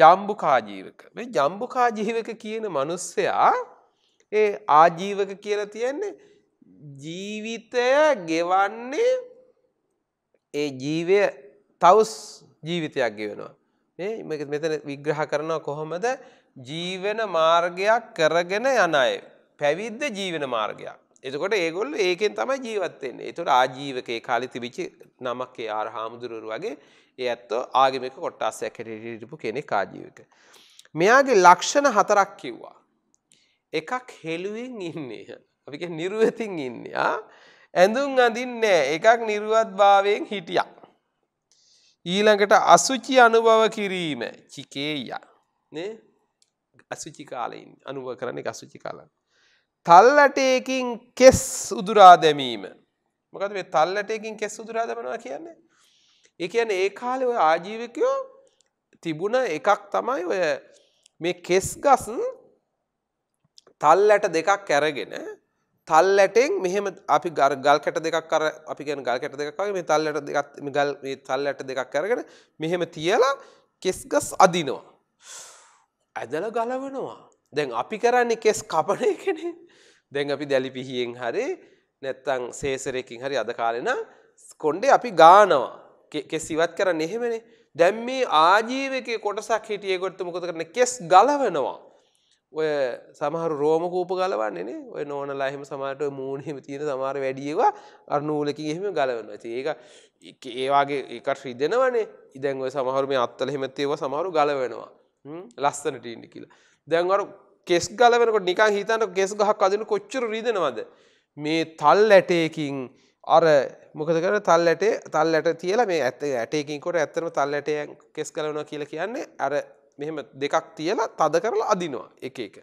ජම්බුකාජීවක ජම්බුකාජීවක කියන මනුස්සයා ඒ ආජීවක කියලා තියෙන්නේ ජීවිතය ගෙවන්නේ ඒ ජීවය තවස් ජීවිතයක් ගෙවෙනවා. මේ මෙතන විග්‍රහ කරනවා කොහොමද ජීවන මාර්ගයක් කරගෙන යන අය. පැවිද්ද ජීවන මාර්ගයක්. එතකොට ඒගොල්ල ඒකෙන් තමයි ජීවත්වෙන්නේ එතුට ආජීවකයේ කාලි තිබිචි නමක්කේ ආර හාමුදුරුවරු වගේ ඒ ඇත්තෝ ආගමික කොට්ටාසයක් හැටිටිපු කෙනෙ කාජීවක. මෙයාගේ ලක්ෂණ හතරක් කිව්වා. එකක් හෙළුවෙන් ඉන්නේ. අපි කියන්නේ නිර්වතින් ඉන්නේ ආ ඇඳුම් අඳින්නේ එකක් නිර්වත් භාවයෙන් හිටියා ඊළඟට අසුචි අනුභව කිරීම චිකේය නේ අසුචි කාලේ අනුභව කරන්නේ අසුචි කාලේ තල්ලටයකින් කෙස් උදුරා දැමීම මොකද මේ තල්ලටයකින් කෙස් උදුරා දැමනවා කියන්නේ ඒ කියන්නේ ඒ කාලේ ඔය ආජීවකයෝ තිබුණ එකක් තමයි ඔය මේ කෙස් ගස් තල්ලට දෙකක් අරගෙන තල් ඇටෙන් මෙහෙම අපි ගල් කැට දෙකක් කර අපි ගැන ගල් කැට දෙකක් මේ තල්ලට දෙකත් ගල් තල් ඇට දෙකක් කරගෙන මෙහෙම තියලා කෙස්ගස් අදිනවා. ඇදල ගලවනවා. දැන් අපි කරන්නේ කෙස් කපනය කෙනෙ දැන් අපි දැලි පිහියෙන් හරි නැත්තං සේසරයකින් හරි අද කාලෙන කොන්්ඩේ අපි ගානවා කෙසිවත් කරන්න එහෙමනේ දැම් මේ ආජීවක කොටසක් හිටියකොත්තු මොකද කරන කෙස් ගලවනවා ඔය සමහර රෝම කූප ගලවන්නේන ඔය නෝනලා එහෙම සමට මූනහිම තියෙන සමාර වැඩියවා අරනූලකින් එහෙම ගලවන්න ඇති ඒක ඒවාගේ ඒකට ශ්‍රීදෙනවනේ ඉදැන් ඔය සමහරු මේ අත්තල හෙමත්තේව සමහරු ගලවෙනවා ලස්සන ටීන්ඩි කියලා දැන්වර කෙස් ගලවෙනකොට නිකා හිතන්න කෙස් ගහක් අදන කොච්චර රීදෙනවද මේ තල් ඇටයකින් අර මොකද කර තල් ඇටේ තල් ඇට තියලා මේ ඇත ඇටයකින්කොට ඇත්තරම තල් ඇටයන් කෙස් කලවනවා කියලා කියන්නේ අර මෙහෙම දෙකක් තියලා තද කරලා අදිනවා එක එක.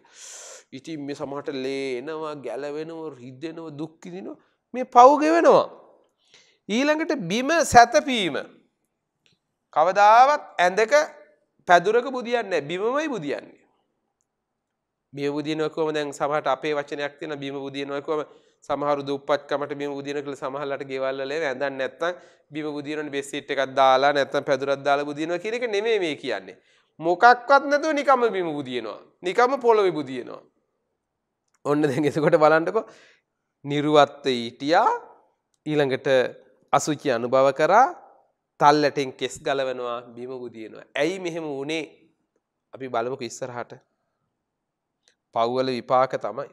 ඉතින් මේ සමහට ලේ එනවා ගැලවෙනව රිද්දෙනව දුක්කිදිනවා මේ පව්ගෙවෙනවා. ඊළඟට බිම සැතපීම. කවදාවත් ඇඳක පැදුරක බුදියන්නේ බිමමයි බුදියන්නේ. බිම බුදියනකොම දැන් සමහට අපේ වචනයක් තියෙන බිම බුදියනකොම සමහරු දුප්පත්කමට බිම බුදින කියලා සමහරලාට ගෙවල් වල ඇඳන් නැත්තම් බිම බුදිනන බෙඩ්ෂීට් එකක් දාලා නැත්තම් පැදුරක් දාලා බුදිනවා කියන එක නෙමෙයි මේ කියන්නේ. මොකක්වත් නැතුව නිකම බිම බුදියනවා. නිකම පොළොවෙ බුදියනවා. ඔන්න දැන් එතකොට බලන්නකෝ නිර්වත්ත ඊටියා ඊළඟට අසුචි අනුභව කරා තල්ලටෙන් කෙස් ගලවනවා බිම බුදියනවා. ඇයි මෙහෙම වුණේ? අපි බලමුකෝ ඉස්සරහට. පව්වල විපාක තමයි.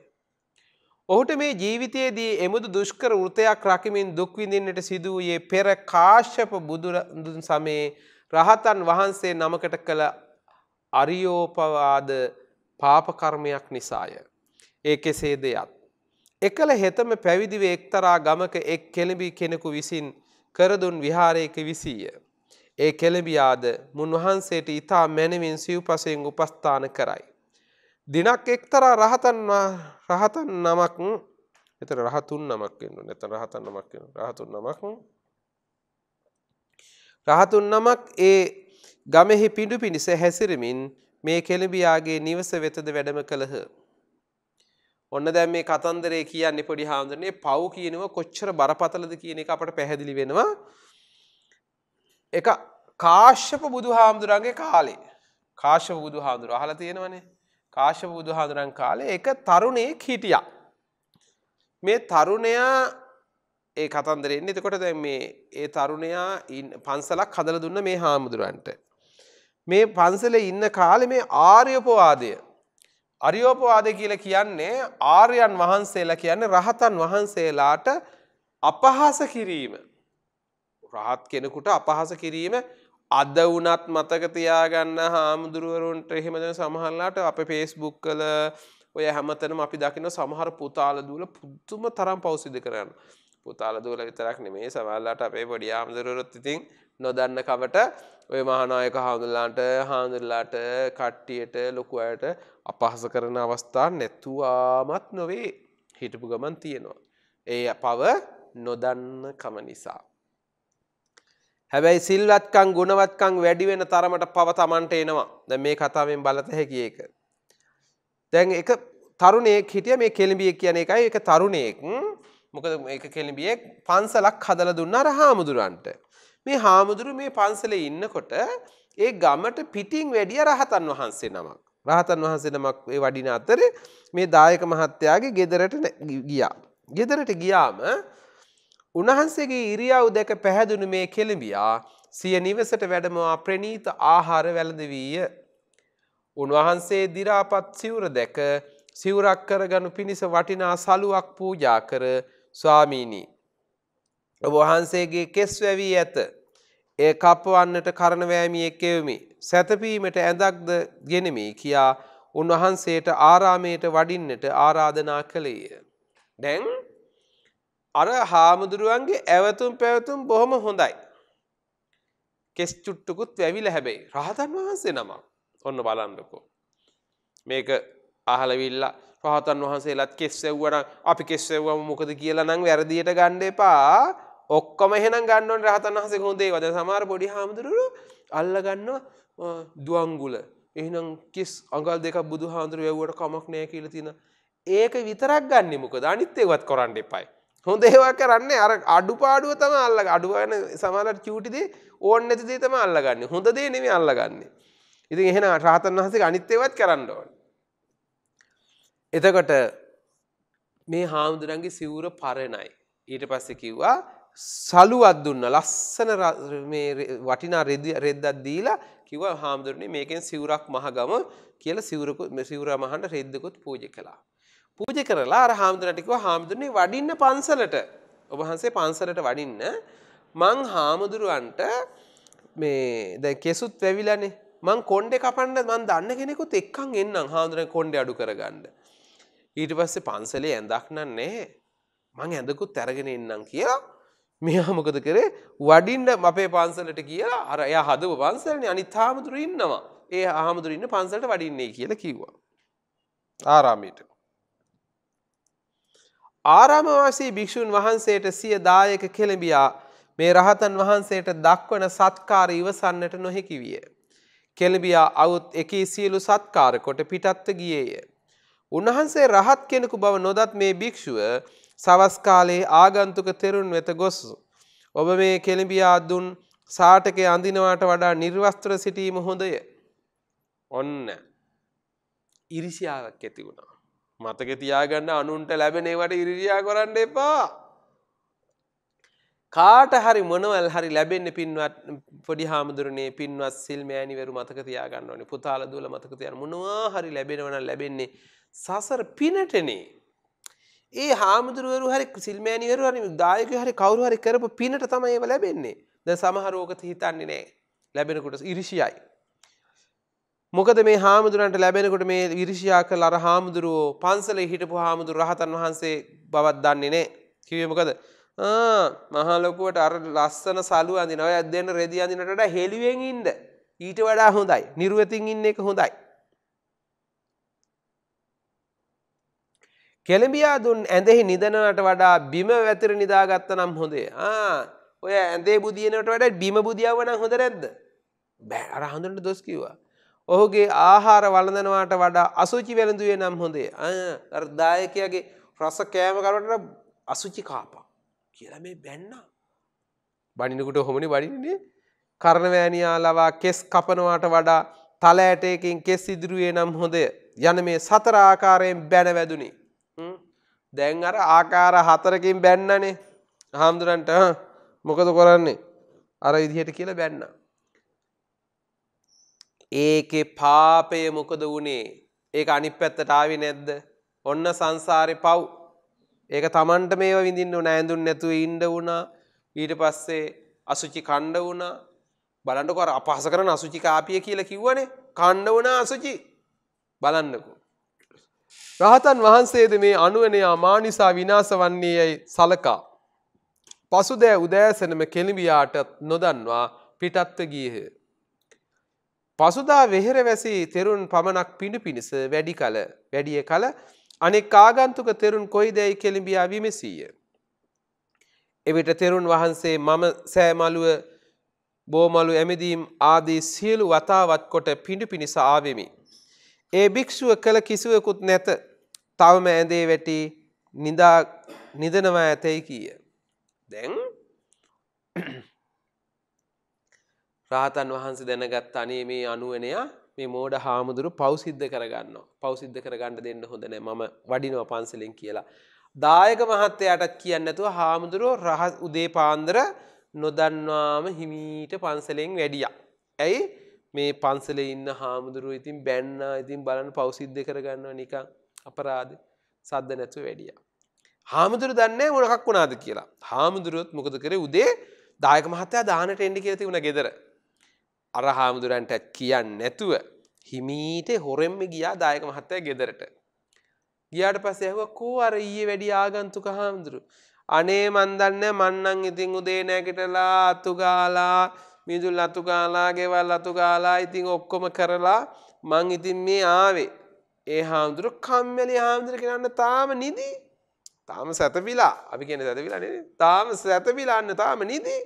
ඔහුට මේ ජීවිතයේදී එමුදු දුෂ්කර වෘතයක් රකිමින් දුක් විඳින්නට සිදු වූයේ පෙර කාශ්‍යප බුදුරදුන් සමයේ රහතන් වහන්සේ නමකට කළ අරියෝපවාද පාපකර්මයක් නිසාය. ඒ කෙසේ දෙයත්. එකල හෙතම පැවිදිව එක්තරා ගමක එක් කෙළඹි කෙනෙකු විසින් කරදුන් විහාරයක විසීය. ඒ කෙළඹියාද මුන්වහන්සේට ඉතා මැනවින් සිව්පසයෙන් උපස්ථාන කරයි. දිනක් එක්තරා රහතන් රහතන් නමක් එත රහතුන් නමක් වන්න නැත රහතන් නමක් රහතුන් නමක් රහතුන් නමක් ඒ ගමෙහි පිඩු පිණිස හැසිරමින් මේ කෙළඹියාගේ නිවස වෙතද වැඩම කළහ. ඔන්න දැම් මේ කතන්දරේ කියන්න පොඩි හාමුදුරනේ පව් කියනව කොච්චර බරපතලද කියන එක අපට පැහැදිලි වෙනවා. එක කාශ්‍යප බුදු හාමුදුරන්ගේ කාලේ කාශ්‍ය බුදු හාමුදුර අහල තියෙනවනේ කාශ්‍ය බුදු හාදුරන් කාලේ එක තරුණේ හිටියා. මේ තරුණයා ඒ කතන්දරෙන් එතකොට දැන් මේ ඒ තරුණයා පන්සලක් හදල දුන්න මේ හාමුදුරුවන්ට මේ පන්සලේ ඉන්න කාලෙ මේ ආර්යපවාදය. අරියෝපවාදය කියලා කියන්නේ ආර්යයන් වහන්සේලා කියන්නේ රහතන් වහන්සේලාට අපහාස කිරීම. රහත් කෙනෙකුට අපහාස කිරීම අද වුණත් මතක තියාගන්න හාමුදුරුවරුන්ට එහෙමද සමහරලාට අපේ ෆේස්බුක් වල ඔය හැමතැනම අපි දකින සමහර පුතාල දූල පුදුම තරම් පෞසිද්ධ කරන්න. පුතාල දූල විතරක් නෙමේ සමහරලාට අපේ පොඩි හාමුදුරුවරුත් ඉතින් නොදන්න කවට ඔය මහනායක හාමුදුරලාට හාමුදුරලාට කට්ටියට ලොකු අයට අපහස කරන අවස්ථා නැත්තුවාමත් නොවේ හිටපු ගමන් තියෙනවා. ඒ පව නොදන්න කම නිසා. හැබැයි සිල්වත්කං ගුණවත්කං වැඩිවෙන තරමට පව තමන්ට එනවා ද මේ කතාවෙන් බලත හැකි එක. දැන් එක තරුණයෙක් හිටිය මේ කෙලිබිය කියන එකයි එක තරුණයෙක් මොකද එක කෙලිබියෙක් පන්සලක් හදල දුන්න රහාමුදුරන්ට. මේ හාමුදුරු මේ පන්සලේ ඉන්නකොට ඒ ගමට පිටින් වැඩිය රහතන් වහන්සේ නමක්. රහතන් වහන්සේ නමක් ඒ වඩින අතරේ මේ දායක මහත්තයාගේ ගෙදරට ගියා. ගෙදරට ගියාම උන්වහන්සේගේ ඉරියව් දැක පැහැදුණු මේ කෙළඹියා සිය නිවසට වැඩමවා ප්‍රණීත ආහාර වැළඳවීය. උන්වහන්සේ දිරාපත් සිවුර දැක සිවුරක් කරගනු පිණිස වටිනා සලුවක් පූජා කර ස්වාමීනී. ඔබ වහන්සේගේ කෙස් වැවී ඇත. ඒ කප්පවන්නට කරණවෑමියෙක් එවමි. සැතපීමට ඇඳක්ද ගෙනෙමි කියා උන්වහන්සේට ආරාමයට වඩින්නට ආරාධනා කළේය. ඩැන් අර හාමුදුරුවන්ගේ ඇවතුම් පැවතුම් බොහොම හොඳයි. කෙස්චුට්ටකුත් වැවිල හැබැයි රහතන් වහන්සේ නම ඔන්න බලන්නකෝ. මේක අහලවිල්ලා රහතන් වහන්සේලත් කෙස්සෙව්වන අපි කෙස්සෙව්වම මොකද කියලා නං වැරදියට ගණ්ඩ එපා ඔක්කොම එහෙනම් ගන්නවන් රහතන් වහසේ හොඳේ වද සමාර පොඩි හාමුදුරුවරු අල්ලගන්න දුවංගුල එහනම් කිස් අඟල් දෙක බුදු හාමුදුරුව යව්වට කමක් නෑ කියල තින ඒක විතරක් ගන්න මොකද අනිත්තේවත් කොරන්න එපයි හොඳ ඒවා කරන්නේ අර අඩු පාඩුව තම අල්ල අඩුවන සමාලට චූටිදේ ඕන්න නැතිදේ තම අල්ලගන්න හොඳ දේ නෙමේ අල්ලගන්නේ ඉතින් එහෙන රහතන් වහසේ අනිත්තේවත් කරන්න ඕන එතකොට මේ හාමුදුරන්ගේ සිවුර පරණයි ඊට පස්සෙ කිව්වා සලුවත් දුන්න ලස්සන වටිනා රෙද්දත් දීලා කිව හාමුදුරණ මේකෙන් සිවරක් මහගම කියල සිවරකු සිවර මහන්ට රෙද්දකුත් පූජ කලා. පූජ කරලා අර හාමුදුරටිකව හාමුදුරණේ වඩින්න පන්සලට ඔබහන්සේ පන්සලට වඩින්න මං හාමුදුරුවන්ට මේ දැ කෙසුත් වැැවිලනේ මං කොන්්ඩෙ කපන්න මන් දන්න කෙනෙකුත් එක්කං එන්නම් හාමුදුරන කොන්ඩ අඩු කරගන්න. ඊට පස්සේ පන්සලේ ඇඳක්නන්නේ මං ඇඳකුත් තැරගෙන එන්නම් කියලා මෙයා මොකද කරේ වඩින්ඩ අපේ පන්සලට කියලා අර එයා හදව පන්සලනේ අනිත් හාමුදුරු ඉන්නවා. ඒ හාමුදුරු ඉන්න පන්සලට වඩින්නේ කියලා කිව්වා. ආරාමයට. ආරාමවාසී භික්‍ෂූන් වහන්සේට සිය දායක කෙළඹියා මේ රහතන් වහන්සේට දක්වන සත්කාර ඉවසන්නට නොහැකි විය. කෙළඹියා අවුත් එකී සියලු සත්කාර කොට පිටත්ව ගියේය. උන්වහන්සේ රහත් කෙනෙකු බව නොදත් මේ භික්‍ෂුව සවස්කාලයේ ආගන්තුක තෙරුන් වෙත ගොස්. ඔබ මේ කෙළිඹියා දුන් සාටකය අඳිනවාට වඩා නිර්වස්ත්‍ර සිටීම හොඳය. ඔන්න. ඉරිසියාවක් ඇති වුණා. මතක තියාගන්න අනුන්ට ලැබෙනේවට ඉරිසියා කරන්න එපා. කාට හරි මොනවල් හරි ලැබෙන්න පින්වත් පොඩි හාමුදුරනේ පින්වත් සිල් මෑණිවරු මතක තියාගන්න ඕනේ. පුතාලා දුවලා මතක තියාගන්න මොනවා හරි ලැබෙනවනම් ලැබෙන්නේ සසර පිනටනේ. ඒ හාමුදුරුවරු හරි සිල්මෑනිවරු හරි දායක හරි කවරු හරි කරපු පිනට තමයි ඒව ලැබෙන්නේ ද සමහරෝගත හිතන්නේ නෑ ලැබෙනකොට ඉරිසියයි. මොකද මේ හාමුදුරන්ට ලැබෙනකොට මේ විරිශයා කළ අර හාමුදුරුවෝ පන්සලේ හිටපු හාමුදුර රහතන් වහන්සේ බවත් දන්නේ නෑ කිවේ මොකද මහලොකුවට අර ලස්සන සලු අඳිනව ඇදන්න රෙදි අඳිනට හෙළුවෙන් ඉන්ද ඊට වඩා හොඳයි නිරුවතින් ඉන්න එක හොඳයි කෙළඹියා දුන් ඇඳෙහි නිදනට වඩා බිම වැතිර නිදාගත්ත නම් හොඳේ ඔය ඇඳේ බුදියනට වැඩ බිම බුදියාව නම් හොඳ නැද්ද බෑ අර හඳුනට දොස් කිව්වා ඔහුගේ ආහාර වළඳනවාට වඩා අසුචි වැළඳුවේ නම් හොඳේ දායකයාගේ රස කෑම කරවට අසුචි කාපා කියලා මේ බැන්න බනිනකුට හොමනි බඩින්නේ කරණවෑනියා ලවා කෙස් කපනවාට වඩා තලෑටයකින් කෙස් ඉදිරුවේ නම් හොඳය යන මේ සතර ආකාරයෙන් බැන වැදුනිි දැන් අර ආකාර හතරකින් බැන්නනේ හාමුදුරන්ට මොකද කොරන්නේ අර ඉදිහට කියලා බැන්න. ඒකෙ පාපය මොකද වනේ ඒක අනිත් පැත්තට ආවි නැද්ද ඔන්න සංසාරය පව් ඒක තමන්ට මේ විඳින්න වන ඇඳුන් නැතුව ඉන්ඩ වුණා ඊට පස්සේ අසුචි කණ්ඩ වුණා බලන්නකොර අපහස කරන අසුචි කාපිය කියලා කිව්වනේ කණ්ඩ වුණ අසුචි බලන්නකු රහතන් වහන්සේද මේ අනුවනයා මා නිසා විනාස වන්නේ යැයි සලකා. පසුදෑ උදෑසනම කෙලිබියාටත් නොදන්වා පිටත්ව ගියහ. පසුදා වෙහෙර වැසි තෙරුන් පමණක් පිඩු පිණිස වැඩි කල වැඩිය කල අනෙක් ආගන්තුක තෙරුන් කොයි දැයි කෙළිඹියා විමසීය. එවිට තෙරුන් වහන්සේ මම සෑමලුව බෝමලු ඇමදීම් ආදී සියලු වතාවත් කොට පිඩු පිණිස ආවෙමි. ඒ භික්‍ෂුව කළ කිසිවකුත් නැත තවම ඇඳේ වැටි නිදා නිදනවා ඇතැයි කීය. දැන් රාතන් වහන්සේ දැනගත් අනේ මේ අනුවනයා මේ මෝඩ හාමුදුරු පෞසිද්ධ කරගන්න පෞසිද්ධ කරගන්න දෙන්න හොඳන මම වඩිනව පන්සලෙන් කියලා. දායක මහත්තයාටත් කියන්නතුව හාමුදුරුවෝ රහස් උදේ පාන්දර නොදන්වාම හිමීට පන්සලෙන් වැඩිය. ඇයි මේ පන්සලේ ඉන්න හාමුදුරුව ඉතින් බැන්න ඉතින් බලන්න පෞසිද්ධ කරගන්නවා නිකං අපරාධ සද්ධ නැතුව වැඩිය. හාමුදුරු දන්න මොනකක් වුණාද කියලා හාමුදුරුවොත් මොකද කර උදේ දායක මහත්තයා දානට එන්ඩි කියති වුණ ගෙදර. අර හාමුදුරන්ට කියන්න නැතුව හිමීට හොරෙම්ම ගියා දායක මහත්තය ගෙදරට. ගියාට පස්සේ ඇහුව කෝ අර ඊයේ වැඩි ආගන්තුක හාමුදුරු. අනේ මන්දන්න මන්නන් ඉතිං උදේනෑකටලා අතුගාලා මිදුල් අතුගාලා ගෙවල් අතුගාලා ඉතිං ඔක්කොම කරලා මං ඉතින් මේ ආවේ ඒ හාමුදුරු කම්මැලි හාමුදුර කියන්න තාම නිදී තාම සැතපිලා අපි කියන සැතපිලා නේද තාම සැතපිලාන්න තාම නිදී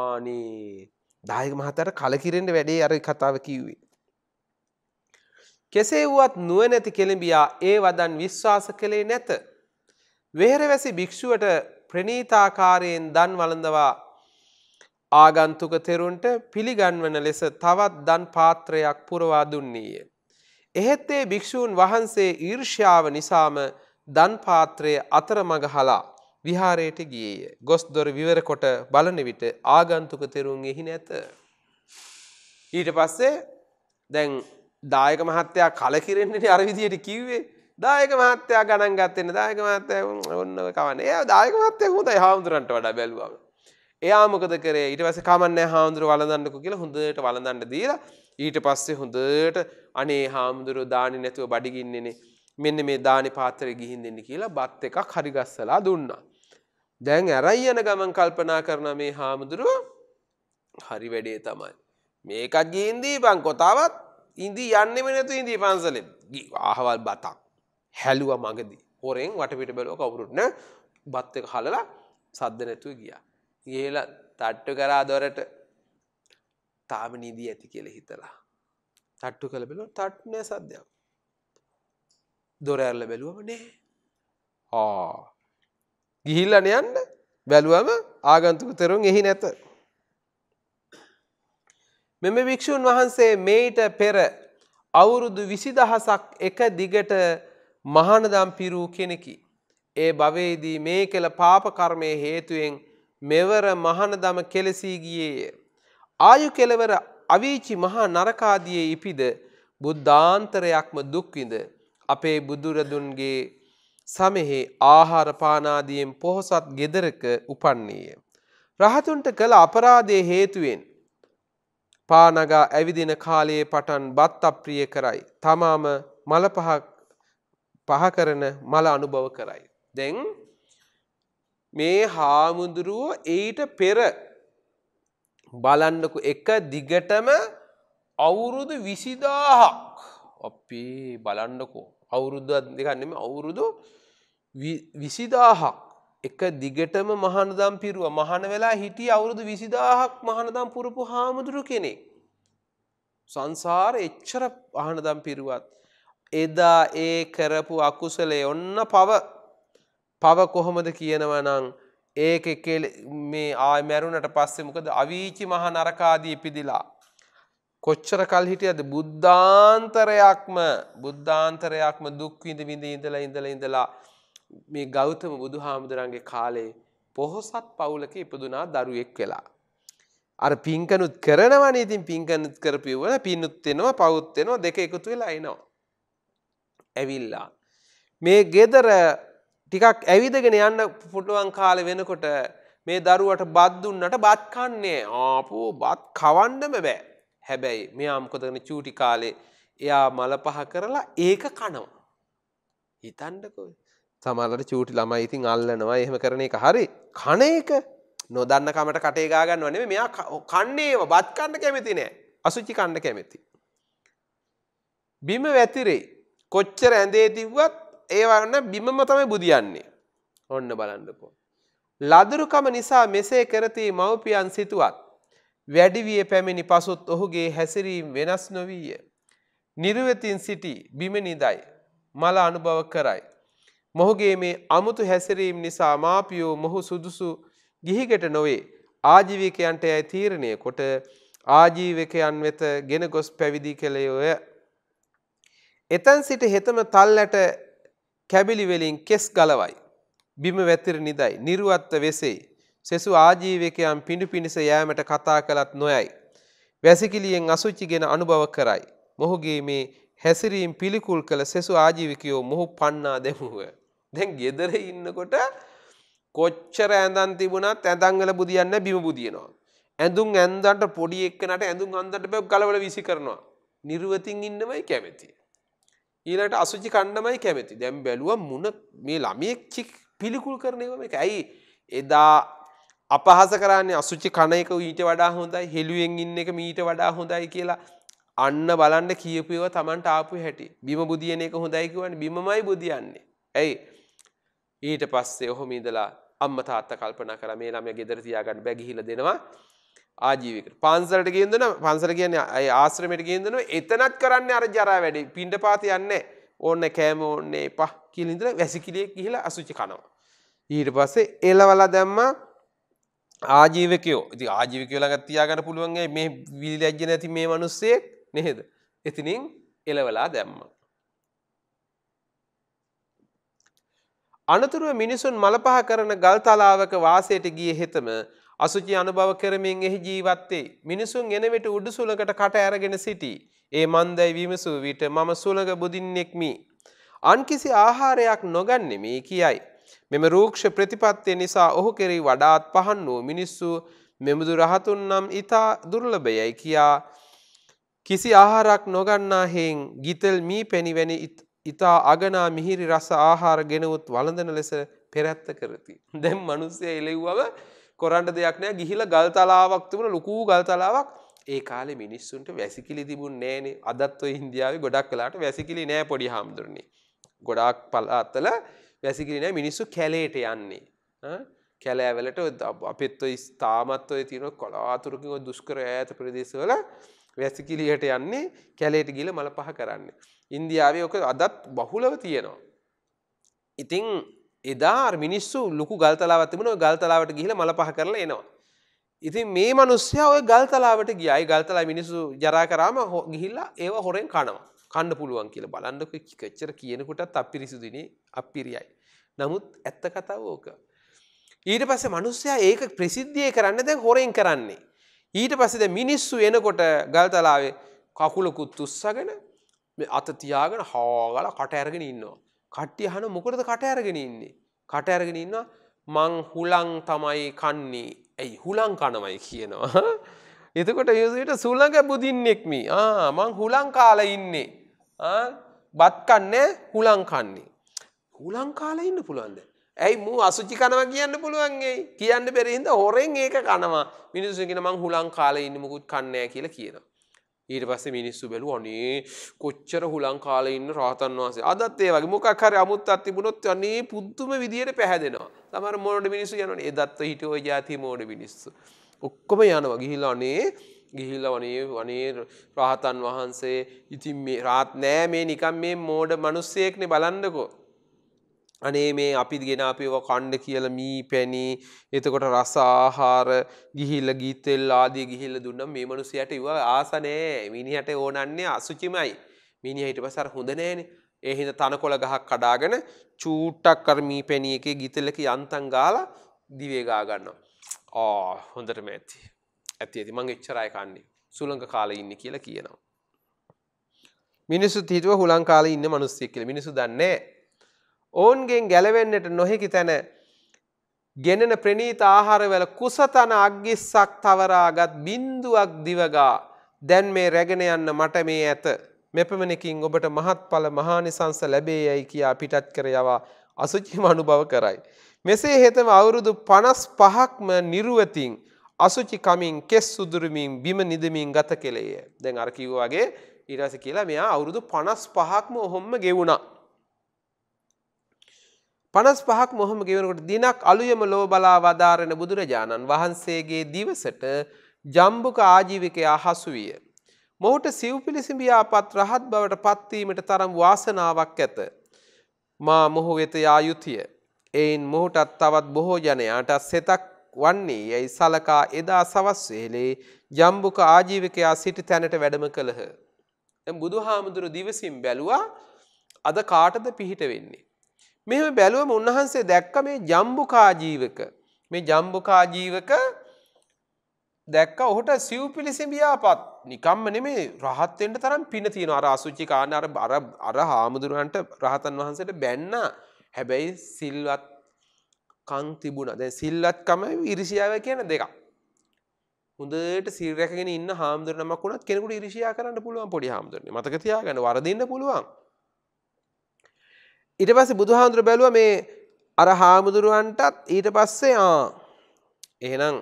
ආනී දායක මහතට කලකිරෙන්න වැඩේ අර කතාව කිව්වේ කෙසේ වුවත් නුවණැති කෙළඹියා ඒ වදන් විශ්වාස කළේ නැත වෙහෙරවැසි භික්ෂුවට ප්‍රනීතාකාරයෙන් දන් වළඳවා ආගන්තුක තෙරුන්ට පිළිගන්වන ලෙස තවත් දන් පාත්‍රයක් පුරවා දුන්නේය එහෙත් ඒ භික්ෂූන් වහන්සේ ඊර්ෂ්‍යාව නිසාම දන්පාත්‍රය අතරමඟ හලා විහාරයට ගියේය. ගොස් දොර විවර කොට බලන විට ආගන්තුක තෙරුන් එහි නැත. ඊට පස්සේ දැන් දායක මහත්තයා කලකිරෙන්නේ අර විදියට කිව්වේ දායක මහත්තයා ගණන් ගත්තෙන්න දායක මහත්තයා ඔන්න කවන්නේ. ඒ දායක මහත්තයා හොඳයි හාමුදුරන්ට වඩා බැලුවම. එයා මොකද කරේ ඊට පස්සේ කමන්නේ හාමුදුර වළඳන්නකෝ කියලා හොඳට වළඳන්න දීලා ඊට පස්සේ හොඳට අනේ හාමුදුරු දානි නැතුව බඩිගින්නේනේ මෙන්න මේ දානි පාත්‍රය ගිහින් දෙන්න කියලා බත් එකක් හරිගස්සලා දුන්නා. දැන් ඇරයි යන ගමන් කල්පනා කරන මේ හාමුදුරුව හරි වැඩේ තමයි. මේකත් ගිහින්දී පං කොතාවත් ඉන්දී යන්නෙම නැතු ඉදී පන්සලෙන් ආහවල් බතක් හැලුව මගදී හොරෙන් වටපිට බැලෝ කවුරුටන බත් එක හලලා සද්ධ නැතුව ගියා. ගිහලා තට්ටු කරා දොරට තාම නිදී ඇති කියල හිතලා. තට්ටු කළ බැලු තට්නය සද්‍යයක්. දොර ඇරල බැලුවම නේ ආ ගිහිල්ලන යන්න බැලුවම ආගන්තුක තෙරුන් එහි නැත. මෙම භික්‍ෂූන් වහන්සේ මේට පෙර අවුරුදු විසිදහසක් එක දිගට මහනදම් පිරූ කෙනෙකි. ඒ භවේදී මේ කළ පාපකර්මය හේතුවෙන් මෙවර මහනදම කෙලෙසී ගියේය. ආයු කෙලවර අවීචි මහා නරකාදියේ ඉපිද බුද්ධාන්තරයක්ම දුක්විඳ අපේ බුදුරදුන්ගේ සමෙහි ආහාර පානාදියෙන් පොහොසත් ගෙදරක උපන්නේය. රහතුන්ට කළ අපරාධය හේතුවෙන් පානගා ඇවිදින කාලයේ පටන් බත් අප්‍රිය කරයි. තමාම මල පහ කරන මල අනුභව කරයි. දැන් මේ හාමුදුරුවෝ ඊට පෙර බලන්නකු එක දිගටම අවුරුදු විසිදාහක් අපේ බලන්නකෝ අවුරුද්ධ දෙකන්නෙම අවුරුදු විසිදාහක් එක දිගටම මහනදම් පිරුව මහන වෙලා හිටිය අවුරුදු විසිදාහක් මහනදම් පුරපු හාමුදුරු කෙනෙක්. සංසාර එච්චර අහනදම් පිරුවත්. එදා ඒ කරපු අකුසලේ ඔන්න පව පව කොහොමද කියනවනං ඒක මේ ආය මැරුණට පස්සේ මොකද අවීචි මහ නරකාදී ඉපිදිලා. කොච්චර කල් හිටියද බුද්ධාන්තරයක්ම බුද්ධාන්තරයක්ම දුක් විඳ විඳ ඉඳලා ඉඳලා ඉඳලා මේ ගෞතම බුදුහාමුදුරන්ගේ කාලේ පොහොසත් පවුලක ඉපදුනා දරුවෙක් වෙලා. අර පින්කනුත් කරනවනේ ඉතින් පින්කනුත් කරපියවල පින්නුත් වෙනවා පවුත් වෙනවා දෙක එකතු වෙලා එනවා. ඇවිල්ලා මේ ගෙදර ටිකක් ඇවිදගෙන යන්න පුටුවන් කාල වෙනකොට මේ දරුවට බද්දුන්නට බත්කන්නේ ආපෝ බත් කවන්නම බෑ. හැබැයි මෙයාම්කොතගෙන චූටි කාලේ එයා මල පහ කරලා ඒක කනවා. හිතන්ඩකෝ සමලට චූටි ළම ඉතින් අල්ලනවා එහෙම කරන එක හරි කන එක නොදන්නකමට කටේගාගන්න වනේ මෙයා කන්නේව බත් කන්න කැමති නෑ අසුචි කන්න කැමැති. බිම වැතිරේ කොච්චර ඇඳේ තිව්වත් ඒවන්න බිමම තමයි බුදියන්නේ ඔන්න බලන්නකෝ. ලදරුකම නිසා මෙසේ කරති මව්පියන් සිතුවත්. වැඩිවිය පැමිණි පසුත් ඔහුගේ හැසිරීම් වෙනස් නොවීය. නිරුවතින් සිටි බිමනිදයි. මල අනුභව කරයි. මොහුගේ මේ අමුතු හැසිරීම් නිසා මාපියෝ මොහු සුදුසු ගිහිකට නොවේ ආජීවිකයන්ට ඇයි තීරණය කොට ආජීවකයන් වෙත ගෙන ගොස් පැවිදි කළයෝය. එතැන් සිට හෙතම තල්ලට කැබිලිවෙලින් කෙස් ගලවයි. බිම වැතිර නිදයි. නිරුවත්ත වෙසෙයි. සෙසු ආජීවකයන් පිඩු පිණිස යෑමට කතා කළත් නොයයි. වැසිකිලියෙන් අසුච්චිගෙන අනුභව කරයි. මොහුගේ මේ හැසිරීම් පිළිකුල් කළ සෙසු ආජීවිකයෝ මොහු පන්නා දෙමුව. දැන් ගෙදර ඉන්නකොට කොච්චර ඇඳන් තිබුණත් ඇඳංගල බුදියන්න බිම බුදියනවා. ඇඳුම් ඇන්දන්ට පොඩි එක්කනට ඇඳුම් අන්දට බැබ් ගලවල විසි කරනවා. නිර්ුවතින් ඉන්නමයි කැමැතිය. ඊලට අසුචි කණ්ඩමයි කැමති දැම් බැලුව මුණ මේ ළමියෙක් චික් පිළිකුල් කරනව එක ඇයි එදා අපහස කරන්නේ අසුචි කණයක ඊට වඩා හොඳයි හෙළුවෙන් ඉන්න එක මීට වඩා හොඳයි කියලා අන්න බලන්න කියපුව තමන්ට ආපු හැටි බිම බුදියන එක හොඳයිකිවන්න බිමයි බුදියන්නේ ඇයි ඊට පස්සේ ඔහොම ඉදලා අම්ම තාත්ත කල්පන කර මේ ළමය ගෙදර තියාගන්න බැගිහිල දෙනවා ආජීවිකට පන්සලට ගියදන පන්සර කියන අය ආශ්‍රමයට ගියදන එතනත් කරන්න අර ජරා වැඩි පින්ඩ පාති යන්න ඕන්න කෑම ඕන්නේ පහ කිලින්දර වැසිකිලිය ගිහිලා අසුචි කනවා. ඊට පස්සේ එලවල දැම්ම ආජීවකයෝ ඉති ආජීවිකයෝලගත් තියාගන්න පුළුවන්ගේ මේ විලිලැජ්ජ නැති මේ මනුස්සෙක් නහෙද. එතිනින් එලවලා දැම්ම. අනතුරුව මිනිසුන් මලපහ කරන ගල් තලාවක වාසයට ගිය හෙතම අසුචි අනුභව කරමින් එහි ජීවත්තේ. මිනිසුන් එනවිට උඩු සුලකට කට ඇරගෙන සිටි. ඒ මන්දයි විමසූ විට මම සුලග බුදින්නෙක්මි. අන් කිසි ආහාරයක් නොගන්නෙමි කියයි. මෙම රූක්ෂ ප්‍රතිපත්තිය නිසා ඔහු කෙරෙහි වඩාත් පහන් වූ මිනිස්සු මෙමුදු රහතුන් නම් ඉතා දුර්ලභයයි කියා කිසි ආහාරක් නොගන්නා හෙයින් ගිතල් මී පැණිවැනි ඉතා අගනා මිහිරි රස ආහාර ගෙනවොත් වළඳන ලෙස පෙරැත්ත කරති. දැන් මිනිස්සය එළෙව්වව කොරන්ට දෙයක් නෑ ගිහිල ගල් තලාවක් තිබුණ ලොකූ ගල් තලාවක් ඒ කාලේ මිනිස්සුන්ට වැසිකිලි තිබුණ නෑනේ අදත් ඔය ඉන්දියාවේ ගොඩක් කලාට වැසිකිලි නෑ පොඩි හාමුදුරනේ ගොඩාක් පලාත්තල වැසිකිලි නෑ මිනිස්සු කැලේට යන්නේ කැලෑවලට අපිත් ඔයි ස්ථාමත් ඔය තියෙන කොලාතුරකින් දුෂ්කර ඈත ප්‍රදේශවල වැසිකිලියට යන්නේ කැලේට ගිල මල පහ කරන්න. ඉන්දියාවේ ඕක අදත් බහුලව තියෙනවා. ඉතිං එදා මිනිස්සු ලොකු ගල්තලාවත් තිබුණ ඔය ගල්තලාවට ගිහිල්ලා මල පහ කරලා එනවා. ඉතින් මේ මිනිස්සයා ওই ගල්තලාවට ගියා. ඒ ගල්තලාවේ මිනිස්සු ජරා කරාම ගිහිල්ලා ඒව හොරෙන් කනවා. කන්න පුළුවන් කියලා බලන්නකො කොච්චර කියනකොටත් අපිරිසුදුනේ අපිරියයි. නමුත් ඇත්ත කතාව ඕක. ඊට පස්සේ මිනිස්සයා ඒක ප්‍රසිද්ධිය කරන්න දැන් හොරෙන් කරන්නේ. ඊට පස්සේ දැන් මිනිස්සු එනකොට ගල්තලාවේ කකුලකුත් උස්සගෙන අත තියාගෙන හාගලා කට අරගෙන ඉන්නවා. කට්ටිය හන මොකටද කට අරගෙන ඉන්නේ කට අරගෙන ඉන්න මං හුලං තමයි කන්නේ ඇයි හුලං කනවයි කියනවා එතකොට යසට සුළඟ බුදින්නෙක්මි මං හුලං කාල ඉන්නේ බත්කන්නේ හුලං කන්නේ හුලං කාල ඉන්න පුළුවන්ද ඇයි මූ අසුචි කනවා කියන්න පුළුවන්ගේ කියන්න බෙරහිද හොරෙන් ඒක කනවා මිනිසුගෙන මං හුලං කාල ඉන්නමකුත් කන්නෑ කියලා කියනවා ඊට පස්සේ මිනිස්සු බැලුවා අනේ කොච්චර හුලං කාලේ ඉන්න රහතන් වහන්සේ. අදත් ඒ වගේ මොකක් හරි අමුත්තක් තිබුණොත් අනේ පුදුම විදියට පැහැදෙනවා. සමහර මොඩ මිනිස්සු යනවනේ. එදත් හිටියෝ જાති මොඩ මිනිස්සු. ඔක්කොම යනවා ගිහිල්ලා අනේ ගිහිල්ලා වනේ වනේ රහතන් වහන්සේ ඉතින් මේ රාත් නෑ මේ නිකන් මේ මෝඩ මිනිස්සෙක්නේ බලන්නකෝ අනේ මේ අපි ගෙන අපිව කණ්ඩ කියල මී පැණි එතකොට රස ආහාර ගිහිල්ල ගීතෙල් ආදී ගිහිල්ල දුන්න මේ මනුසයට ඉව ආසනෑ මිනිහට ඕනන්නේ අසුචිමයි මිනි හිට පසර හොඳනෑන එහිද තනකොළ ගහක් කඩාගෙන චූට්ටක් කර්මී පැණිය එක ගිතල්ලක යන්තන් ගාලා දිවේගා ගන්නවා. ආ හොඳටම ඇති ඇති ඇති මං එච්චරය කන්නේ සුළංග කාල ඉන්න කියලා කියනවා. මිනිස්සු හිතුව හුලංකාල ඉන්න මනුස්සෙක් කියලා මිනිසු දන්නේ ඔවුන්ගෙන් ගැලවෙන්නට නොහැකි තැන ගෙනෙන ප්‍රනීත ආහාරවල කුසතන අග්ගිස්සක් තවරාගත් බින්දුවක් දිවගා දැන් මේ රැගෙන යන්න මට මේ ඇත මෙපමණකින් ඔබට මහත්ඵල මහානිසංස ලැබේයයි කියා පිටත් කර යවා අසුචිම අනුභව කරයි. මෙසේ හෙතම අවුරුදු 55ක්ම නිර්වතින් අසුචි කමින් කෙස් සුදුරුමින් බිම නිදමින් ගත කෙලේය. දැන් අර කිව්වා වගේ ඊට පස්සේ කියලා මෙයා අවුරුදු 55ක්ම ඔහොම ගෙවුණා. පනස් පහක් මොහොම ගෙවනකට දිනක් අලුයම ලෝ බලා වදාරෙන බුදුරජාණන් වහන්සේගේ දිවසට ජම්බුක ආජීවිකයා හසුවිය. මොහුට සිව් පිලිසිඹියාපත් රහත් බවට පත්වීමට තරම් වාසනාවක් ඇත. මා මොහු වෙත යායුතුය. එයින් මොහුටත් තවත් බොහෝ ජනයාට සෙතක් වන්නේ යැයි සලකා එදා සවස් වෙලේ ජම්බුක ආජීවිකයා සිටි තැනට වැඩම කළහ. බුදු හාමුදුරු දිවසිම් බැලුවා අද කාටද පිහිට වෙන්නේ. මෙහෙම බැලුවම උන්වහන්සේ දැක්ක මේ ජම්බුකා ජීවක මේ ජම්බුකා ජීවක දැක්ක ඔහුට සිව් පිළිසිඹියාපත් නිකම්ම නෙමේ රහත් වෙන්න තරම් පින තියෙනවා අර අසුචි කාණ අර අර අර හාමුදුරුවන්ට රහතන් වහන්සේට බැන්න හැබැයි සිල්වත් කන් තිබුණා දැන් සිල්වත්කම ඉරිසියාව කියන දෙකක් හොඳට සිල් රැකගෙන ඉන්න හාමුදුරුවෝ නමක් වුණත් කෙනෙකුට ඉරිසියා කරන්න පුළුවන් පොඩි හාමුදුරනේ මතක තියාගන්න වරදින්න පුළුවන් ඉට පස්සේ බුදුහාන්දුර බැලුව මේ අර හාමුදුරුවන්ටත් ඊට පස්සේ එහෙනම්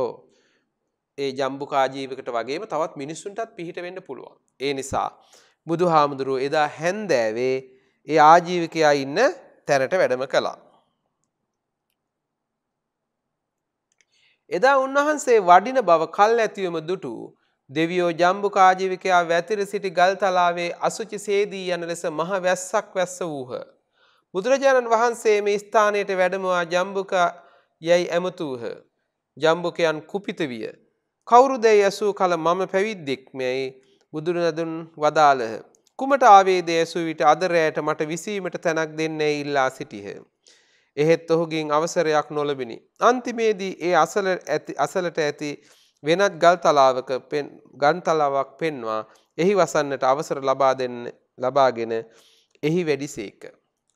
ඕ ඒ ජම්බු කාජීවකට වගේ තවත් මිනිස්සුන්ටත් පිහිට වෙන්න පුළුවන්. ඒ නිසා බුදු හාමුදුරුව එදා හැන්දෑවේ ඒ ආජීවිකයා ඉන්න තැනට වැඩම කළා. එදා උන්වහන්සේ වඩින බව කල් ඇතිවම දුටු දෙවියෝ ජම්බු කාජීවිකයා වැතිර සිටි ගල්තලාවේ අසුචි සේදී යන ලෙස මහ වැස්සක් වැස්ස වූහ. බුදුරජාණන් වහන්සේ මේ ස්ථානයට වැඩමවා ජම්බුක යැයි ඇමතුූහ. ජම්බුකයන් කුපිත විය. කවුරුදැයි ඇසූ කල මම පැවිද්දෙක් මෙයි බුදුරනදුන් වදාළහ. කුමට ආවේදේ ඇසු විට අදරෑට මට විසීමට තැනක් දෙන්නේ ඉල්ලා සිටිහ. එහෙත් ඔහුගින් අවසරයක් නොලබිනි. අන්තිමේදී ඒ අසලට ඇති වෙනත් ගල් තලාවක ගන් තලාවක් පෙන්වා එහි වසන්නට අවසර ලබා දෙන්න ලබාගෙන එහි වැඩිසේක.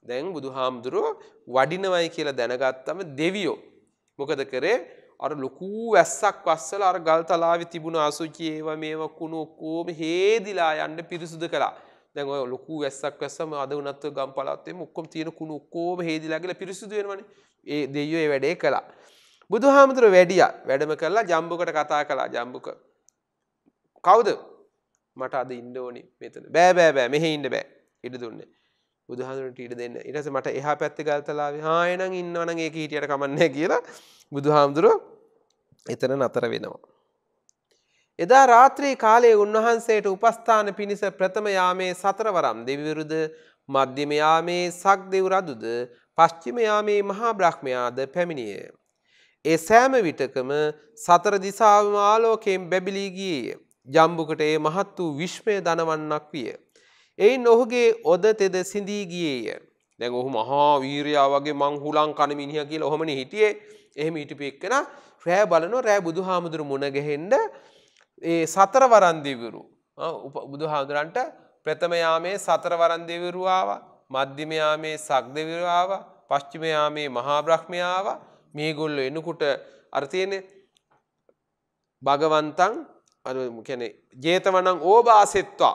දැන් බුදුහාමුදුරුව වඩිනවයි කියලා දැනගත්තම දෙවියෝ. මොකද කරේ අර ලොකු වැස්සක් වස්සල අර ගල් තලාවේ තිබුණ අසුචි ඒවා මේවා කුණු ඔක්කොම හේදිලා යන්න පිරිසුදු කළා. දැන් ඔය ලොකු වැස්සක් වැස්සම අද උනත් ගම් පළාතේ ඔක්කොම තියෙන කුණු ඔක්කොම හේදිලා ගිහලා පිරිසුදු වෙනවනේ. ඒ දෙයියෝ ඒ වැඩේ කළා. බුදුහාමුදුර වැඩිය වැඩම කරලා ජම්බුකට කතා කලා ජම්බුක. කවුද මට අද ඉන්ඩෝනි මෙතන බෑ බෑ බෑ මෙහෙ ඉන්න බෑ ඉඩ දුන්නේ බුදුහාමුදුරට ඉඩ දෙන්න ඉටස මට එහා පැත්ති ගල්තලා හායනං ඉන්නවන ඒක හිටියට කමන්නේ කියලා බුදුහාමුදුරුව එතන නතර වෙනවා. එදා රාත්‍රී කාලයේ උන්වහන්සේට උපස්ථාන පිණිස ප්‍රථම යාමේ සතරවරම් දෙවිවරුද මධ්‍යම යාමේ සක් දෙව් රදුද පශ්චිම යාමේ මහා බ්‍රහ්මයාද පැමිණියේ. ඒ සෑම විටකම සතර දිසාවම ආලෝකයෙන් බැබිලී ගියේය. ජම්බුකට ඒ මහත් වූ විශ්මය දනවන්නක් විය. එයින් ඔහුගේ ඔද තෙද සිඳී ගියේය. දැන් ඔහු මහා වීරයා වගේ මං හුලං කන මිනිහා කියලා ඔහමනේ හිටියේ. එහෙම හිටපු එක්කන රෑ බලනෝ රෑ බුදුහාමුදුරු මුණ ගැහෙන්න ඒ සතර වරන් දෙවිවරු බුදුහාමුදුරන්ට ප්‍රථම යාමේ සතර වරන් දෙවිවරු ආවා. මධ්‍යම යාමේ සක් දෙවිවරු ආවා. පශ්චිම යාමේ මහා බ්‍රහ්මයා ආවා. මේගොල්ල එනකුට අර්තියනේ භගවන්තන් කැනෙ ජේතවනං ඕභාසෙත්වා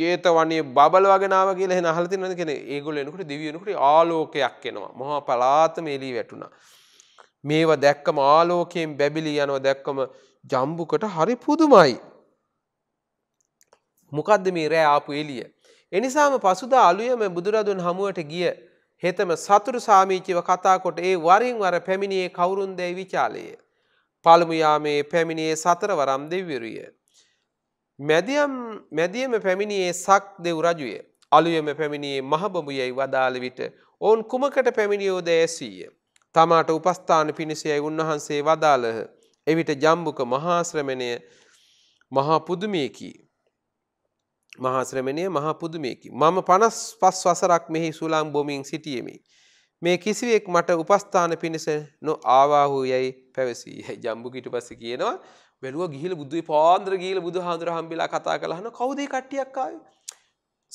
ජේතවනේ බබලවගෙනාව කියල නහලති නද කෙන ඒගොල එනකට දිවියනකට ආලෝකයක් එෙනවා මහ පලාතම එලී වැටුණ. මේව දැක්කම ආලෝකයෙන් බැබිලි යනව දැක්කම ජම්බුකට හරි පුදුමයි. මොකක්ද මේ රෑ ආපු එලිය. එනිසාම පසුදා අලුයම බුදුරදුන් හමුවට ගිය හෙතම සතුරු සාමීචිව කතාකොට ඒ වරින් වර පැමිණියේ කවුරුන් දැයි විචාලය. පළමුයාමේ පැමිණියේ සතරවරම් දෙව්විරුය. මැදියම් මැදියම පැමිණියේ සක් දෙව් රජුය. අලුයම පැමිණියේ මහබමුයයි වදාළ විට ඔවුන් කුමකට පැමිණියෝද ඇසීය. තමාට උපස්ථාන පිණිසයයි උන්වහන්සේ වදාළහ. එවිට ජම්බුක මහාශ්‍රමණය මහා පුදුමියකී. මහාශ්‍රමණය මහා පුදුමයකි. මම පනස් පස් වසරක් මෙහි සුලාම් බොමින් සිටියමි. මේ කිසිවෙක් මට උපස්ථාන පිණිස නො ආවාහූ යැයි පැවසී ජම්බු ගිට පස්ස කියනවා වැලුව ගිහිල බුදු පාන්ද්‍ර ගීල බුදු හාදුර හම්බිලා කතා කළහන කවදේ කට්ටියක්කායි.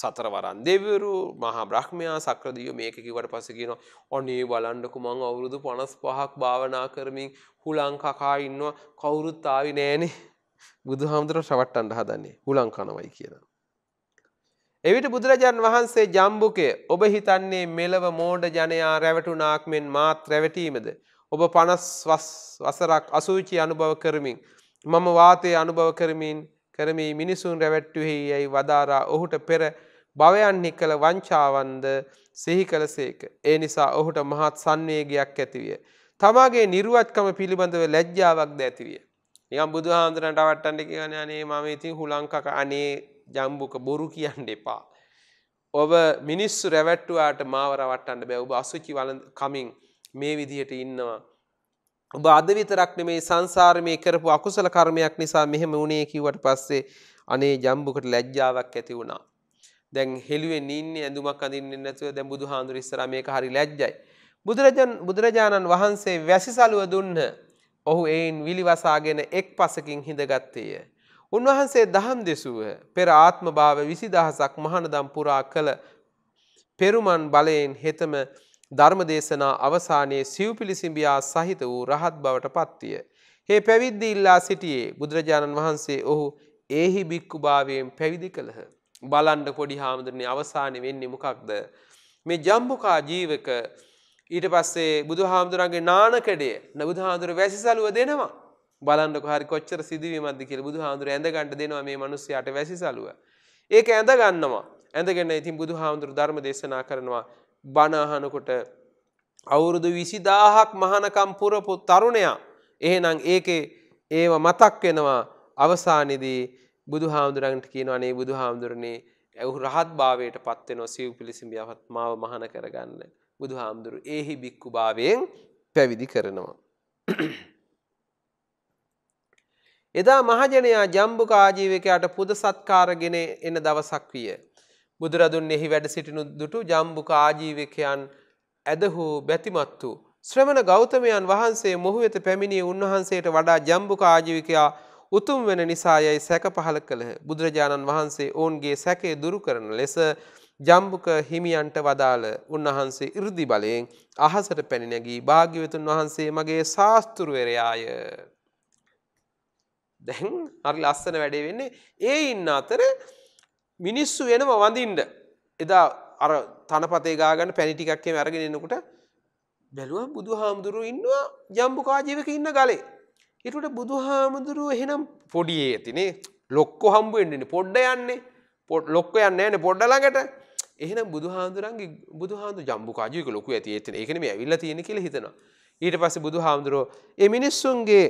සතරවරන් දෙවරු මහා බ්‍රහ්මයා සක්‍රදිය මේක කිවට පස කියන ඔනේ බලන්ඩකු මං අවුරුදු පනස් පහක් භාවනා කරමින් හුලංකකා ඉන්නවා කවුරුත් ආවි නෑනේ බුදු හාමුදුර ශවට්ටන්ට හදන්නේ හුලංකනවයි කියලා. එවිට බුදුරජාන් වහන්සේ ජම්බුකය ඔබ හිතන්නේ මෙලව මෝඩ ජනයා රැවටුනාක් මෙන් මාත් රැවටීමද. ඔබ පනස් වසරක් අසූචි අනුභව කරමින්. මම වාතය අනුභව කරමින් කරමී මිනිසුන් රැවැට්ටුහි යැයි වදාරා ඔහුට පෙර භවයන්හි කළ වංචාවන්ද සිහි කළසේක. ඒ නිසා ඔහුට මහත් සංවේගයක් ඇතිවිය. තමාගේ නිර්ුවත්කම පිළිබඳව ලැජ්ජාවක් ද ඇතිවිය. නිකම් බුදුහාන්දුරන්ට වට්ටන්ට කියවන අනේ මම ඉතින් හුලංකක අනේ ජම්බුක බොරු කියන්න එපා. ඔබ මිනිස්සු රැවැට්ටුවාට මාව රවට්ටන්න බැ ඔබ අසුචි වල කමින් මේ විදිහට ඉන්නවා. ඔබ අද විතරක් නෙමේ සංසාරමය කරපු අකුසල කර්මයක් නිසා මෙහෙම වුණේ කිව්වට පස්සේ අනේ ජම්බුකට ලැජ්ජාවක් ඇති වුණා. දැන් හෙළුවෙන් ඉන්නේ ඇඳුමක් අඳින්නේ නැතුව දැන් බුදුහාඳුර ඉස්සරහා මේක හරි ලැජ්ජයි. බුදුරජාන් බුදුරජාණන් වහන්සේ වැසිසලුව දුන්න. ඔහු ඒන් විලිවසාගෙන එක් පසකින් හිඳගත්තේය. උන්වහන්සේ දහම් දෙසුව පෙර ආත්මභාව විසි දහසක් මහනදම් පුරා කළ පෙරුමන් බලයෙන් හෙතම ධර්මදේශනා අවසානයේ සිව්පිලිසිඹියා සහිත වූ රහත් බවට පත්විය. ඒ පැවිද්දි ඉල්ලා සිටියේ බුදුරජාණන් වහන්සේ ඔහු ඒහි බික්කුභාවයෙන් පැවිදි කළහ. බලන්ඩ පොඩි හාමුදුරනේ අවසානය වෙන්නේ මොකක්ද. මේ ජම්බුකා ජීවක ඊට පස්සේ බුදු හාමුදුරන්ගේ නානකඩේ නබුදු හාමුදුර වැසිසලුව දෙනවා. බලන්නක හරි කොච්චර සිදුවීමද කියල බුදු හාමුදුර ඇඳගන්නට දෙනවා මේ මනුස්සයාට වැසි සලුව. ඒක ඇඳගන්නවා ඇඳගෙන ඉතින් බුදු හාමුදුරු ධර්ම දේශනා කරනවා බනාහනකොට අවුරුදු විසිදාහක් මහනකම් පුරපු තරුණයා එහෙනම් ඒකේ ඒව මතක් වෙනවා අවසානිදී බුදු හාමුදුරන්ට කියනවා අනේ බුදු හාමුදුරනේ ඇවු රහත් භාවයට පත්වෙනවා සිව් පිලිසිඹියවත් මාව මහන කරගන්න බුදු හාමුදුරු ඒහි බික්කු භාවයෙන් පැවිදි කරනවා. එදා මහජනයා ජම්බුක ආජීවකයාට පුද සත්කාරගෙන එන දවසක් විය. බුදුරදුන් එහි වැඩ සිටිනු දුටු ජම්බුක ආජීවකයන් ඇදහූ බැතිමත් වූ. ශ්‍රමණ ගෞතමයන් වහන්සේ මොහු වෙත පැමිණිය උන්වහන්සේට වඩා ජම්බුක ආජීවිකයා උතුම් වෙන නිසා යයි සැක පහළ කළහ. බුදුරජාණන් වහන්සේ ඔවුන්ගේ සැකේ දුරු කරන ලෙස ජම්බුක හිමියන්ට වදාළ උන්වහන්සේ ඉර්දි බලයෙන් අහසට පැනිනැගී භාග්‍යවතුන් වහන්සේ මගේ ශාස්තෘවරයාය. දැන් හරි ලස්සන වැඩේ වෙන්නේ ඒ ඉන්න අතර මිනිස්සු වෙනම වඳින්ට එදා අර තනපතේ ගාගන්න පැණිටිකක්කේ අරගෙන එන්නකුට බැලුවම් බුදු හාමුදුරුව ඉන්නවා ජම්බු කාජීවක ඉන්න ගලේ එටට බුදු හාමුදුරුව එහෙනම් පොඩියේ ඇතිනේ ලොක්කො හම්බුවෙන්න්නේ පොඩ්ඩ යන්නේ පොට් ලොක්ක යන්න න පොඩ්ඩලඟට එහෙන බුදු හාමුදුරන්ගේ බුදු හාමුදු ජම්බු කාජයක ලොකු ඇති ඇතින එකනම ඇවිල්ල තියෙන කියල හිතෙන ඊට පස්සේ බුදු හාමුදුරුව එමිනිස්සුන්ගේ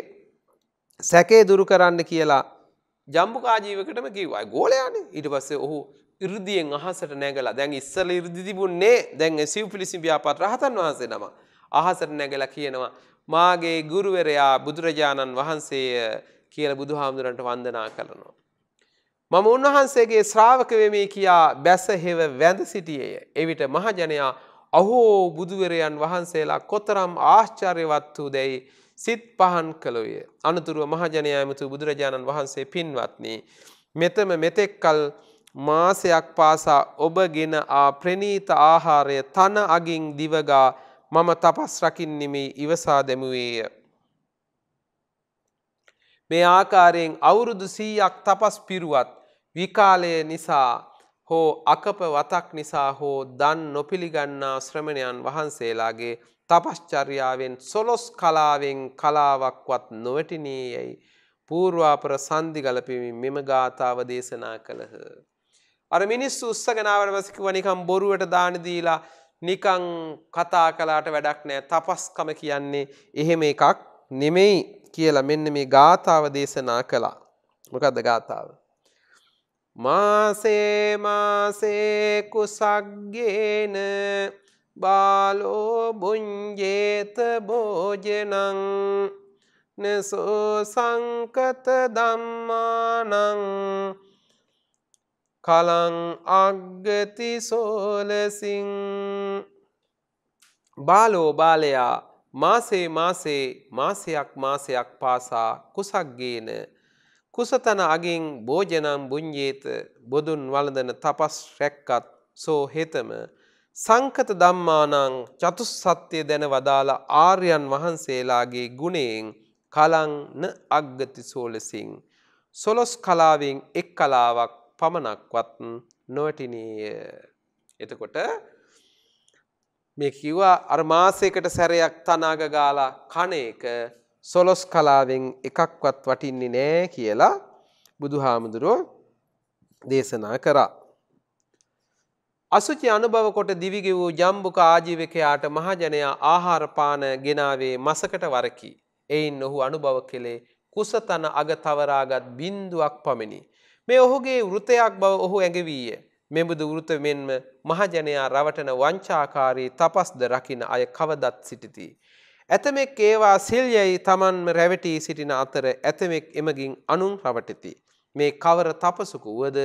සැකේ දුරු කරන්න කියලා ජම්බුකාජීවකටම කිව්වයි ගෝලයාන ඉට පස්සේ ඔහු ඉරදියෙන් අහසට නැගලා දැන් ඉස්සල ඉරදිතිබුන්නේ දැන් සිව් පිලිසිබියාපත් රහතන් වහන්සේ නම අහසට නැගලා කියනවා මාගේ ගුරුවරයා බුදුරජාණන් වහන්සේ කියල බුදුහාමුදුරන්ට වන්දනා කරනවා. මම උන්වහන්සේගේ ශ්‍රාවකවමේ කියා බැසහෙව වැඳ සිටියේය. එවිට මහජනයා අහෝ බුදුවරයන් වහන්සේලා කොතරම් ආශ්චර්යවත් වූ දැයි සිත් පහන් කළොය. අනතුරුව මහජනයාමතු බුදුරජාණන් වහන්සේ පින්වත්නී. මෙතම මෙතෙක්කල් මාසයක් පාසා ඔබගෙන ආ ප්‍රනීත ආහාරය තන අගින් දිවගා මම තපස් රකින්නෙමි ඉවසා දැමුවේය. මේ ආකාරයෙන් අවුරුදු සීයක් තපස් පිරුවත් විකාලය නිසා හෝ අකප වතක් නිසා හෝ දන් නොපිළිගන්නා ශ්‍රමණයන් වහන්සේලාගේ තපස්චර්යාවෙන් සොලොස් කලාවෙන් කලාවක්වත් නොවැටිනීයයි පූර්වාපර සන්ධිගලපිමි මෙම ගාථාව දේශනා කළහ. අර මිනිස්සු උත්සගනාවට වසිකුව නිකම් බොරුවට දානදීලා නිකං කතා කලාට වැඩක් නෑ තපස්කම කියන්නේ එහෙම එකක් නෙමෙයි කියලා මෙන්න මේ ගාථාව දේශනා කළා. මොකක්ද ගාථාව. මාසේ මාසේ කුසග්ගේන බාලෝ බුඤ්ජේත භෝජනං නසෝ සංකත ධම්මානං කලං අග්ගති සෝලසින් බාලෝ බාලයා මාසේ මාසේ මාසයක් මාසයක් පාසා කුසක්ගේන කුසතන අගින් භෝජනම් බුඤ්ජේත බොදුන් වළඳන තපස් රැක්කත් සෝ හෙතම සංකත ධම්මානං චතුස්සත්‍ය දැන වදාළ ආර්යයන් වහන්සේලාගේ ගුණයෙන් කලං න අග්ගති සෝලසින් සොලොස් කලාවෙන් එක් කලාවක් පමණක්වත් නොවටිනීය. එතකොට මේ කිව්වා අර මාසයකට සැරයක් තනාග ගාලා කණ එක සොලොස් කලාවෙන් එකක්වත් වටින්නේ නෑ කියලා බුදුහාමුදුරුව දේශනා කරා. අසුචි අනුභව කොට දිවිගි වූ ජම්බුක ආජීවකයාට මහජනයා ආහාරපාන ගෙනාවේ මසකට වරකි. එයින් ඔහු අනුභව කෙලේ කුසතන අගතවරාගත් බින්දුවක් පමණි. මේ ඔහුගේ වෘතයක් බව ඔහු ඇඟවීය. මෙබුදු වෘත මෙන්ම මහජනයා රවටන වංචාකාරී තපස්ද රකින අය කවදත් සිටිති. ඇතමෙක් ඒවා සිල්යැයි තමන්ම රැවටී සිටින අතර ඇතමෙක් එමගින් අනුන් රවටති. මේ කවර තපසුකු වුවද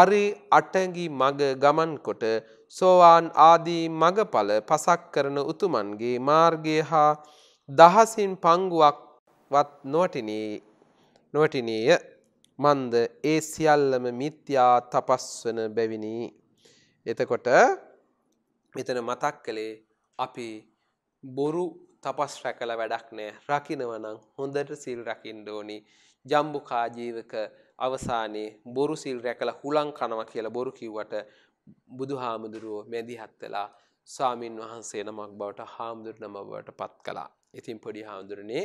අරි අටගි මග ගමන්කොට සෝවාන් ආදී මගඵල පසක් කරන උතුමන්ගේ මාර්ගය හා දහසින් පංගුවක් වත් නොවටිනීය මන්ද ඒ සියල්ලම මිත්‍යා තපස් වන බැවිනි. එතකොට මෙතන මතක් කළේ අපි බොරු තපස් රැකලා වැඩක් නෑ. රකින්නවනම් හොඳට සිල් රකින්න ඕනි. ජම්බුකා ජීවක අවසානයේ බොරු සිල් රැකලා හුලං කනවා කියලා බොරු කිව්වට බුදුහාමුදුරුවෝ මැදිහත් වෙලා ස්වාමින් වහන්සේ නමක් බවට හාමුදුරු නම බවට පත් කළා. ඉතින් පොඩි හාමුදුරනේ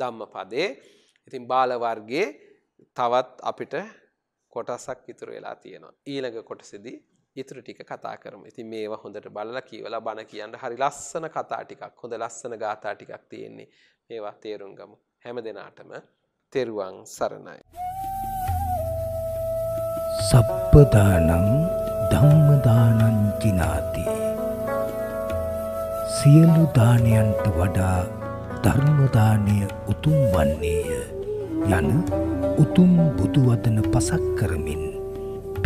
ධම්මපදේ ඉතින් බාල වර්ගයේ තවත් අපිට කොටසක් ඉතුරු වෙලා තියෙනවා. ඊළඟ කොටසේදී ඉතුරු ටික කතා කරමු. ඉතින් මේවා හොඳට බලලා කියවලා බණ කියන්න හරි ලස්සන කතා ටිකක්. හොඳ ලස්සන ගාථා ටිකක් තියෙන්නේ. මේවා තේරුම් ගමු. හැම දිනාටම තෙරුවන් සරණයි. සබ්බදානං ධම්මදානං ජිනාති. සියලු දානයන්ට වඩා ධර්ම දාණය උතුම් වන්නේය. යන උතුම් බුදු වදන පසක් කරමින්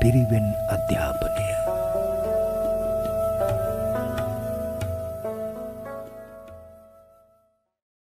පිරිවෙන් අධ්‍යාපන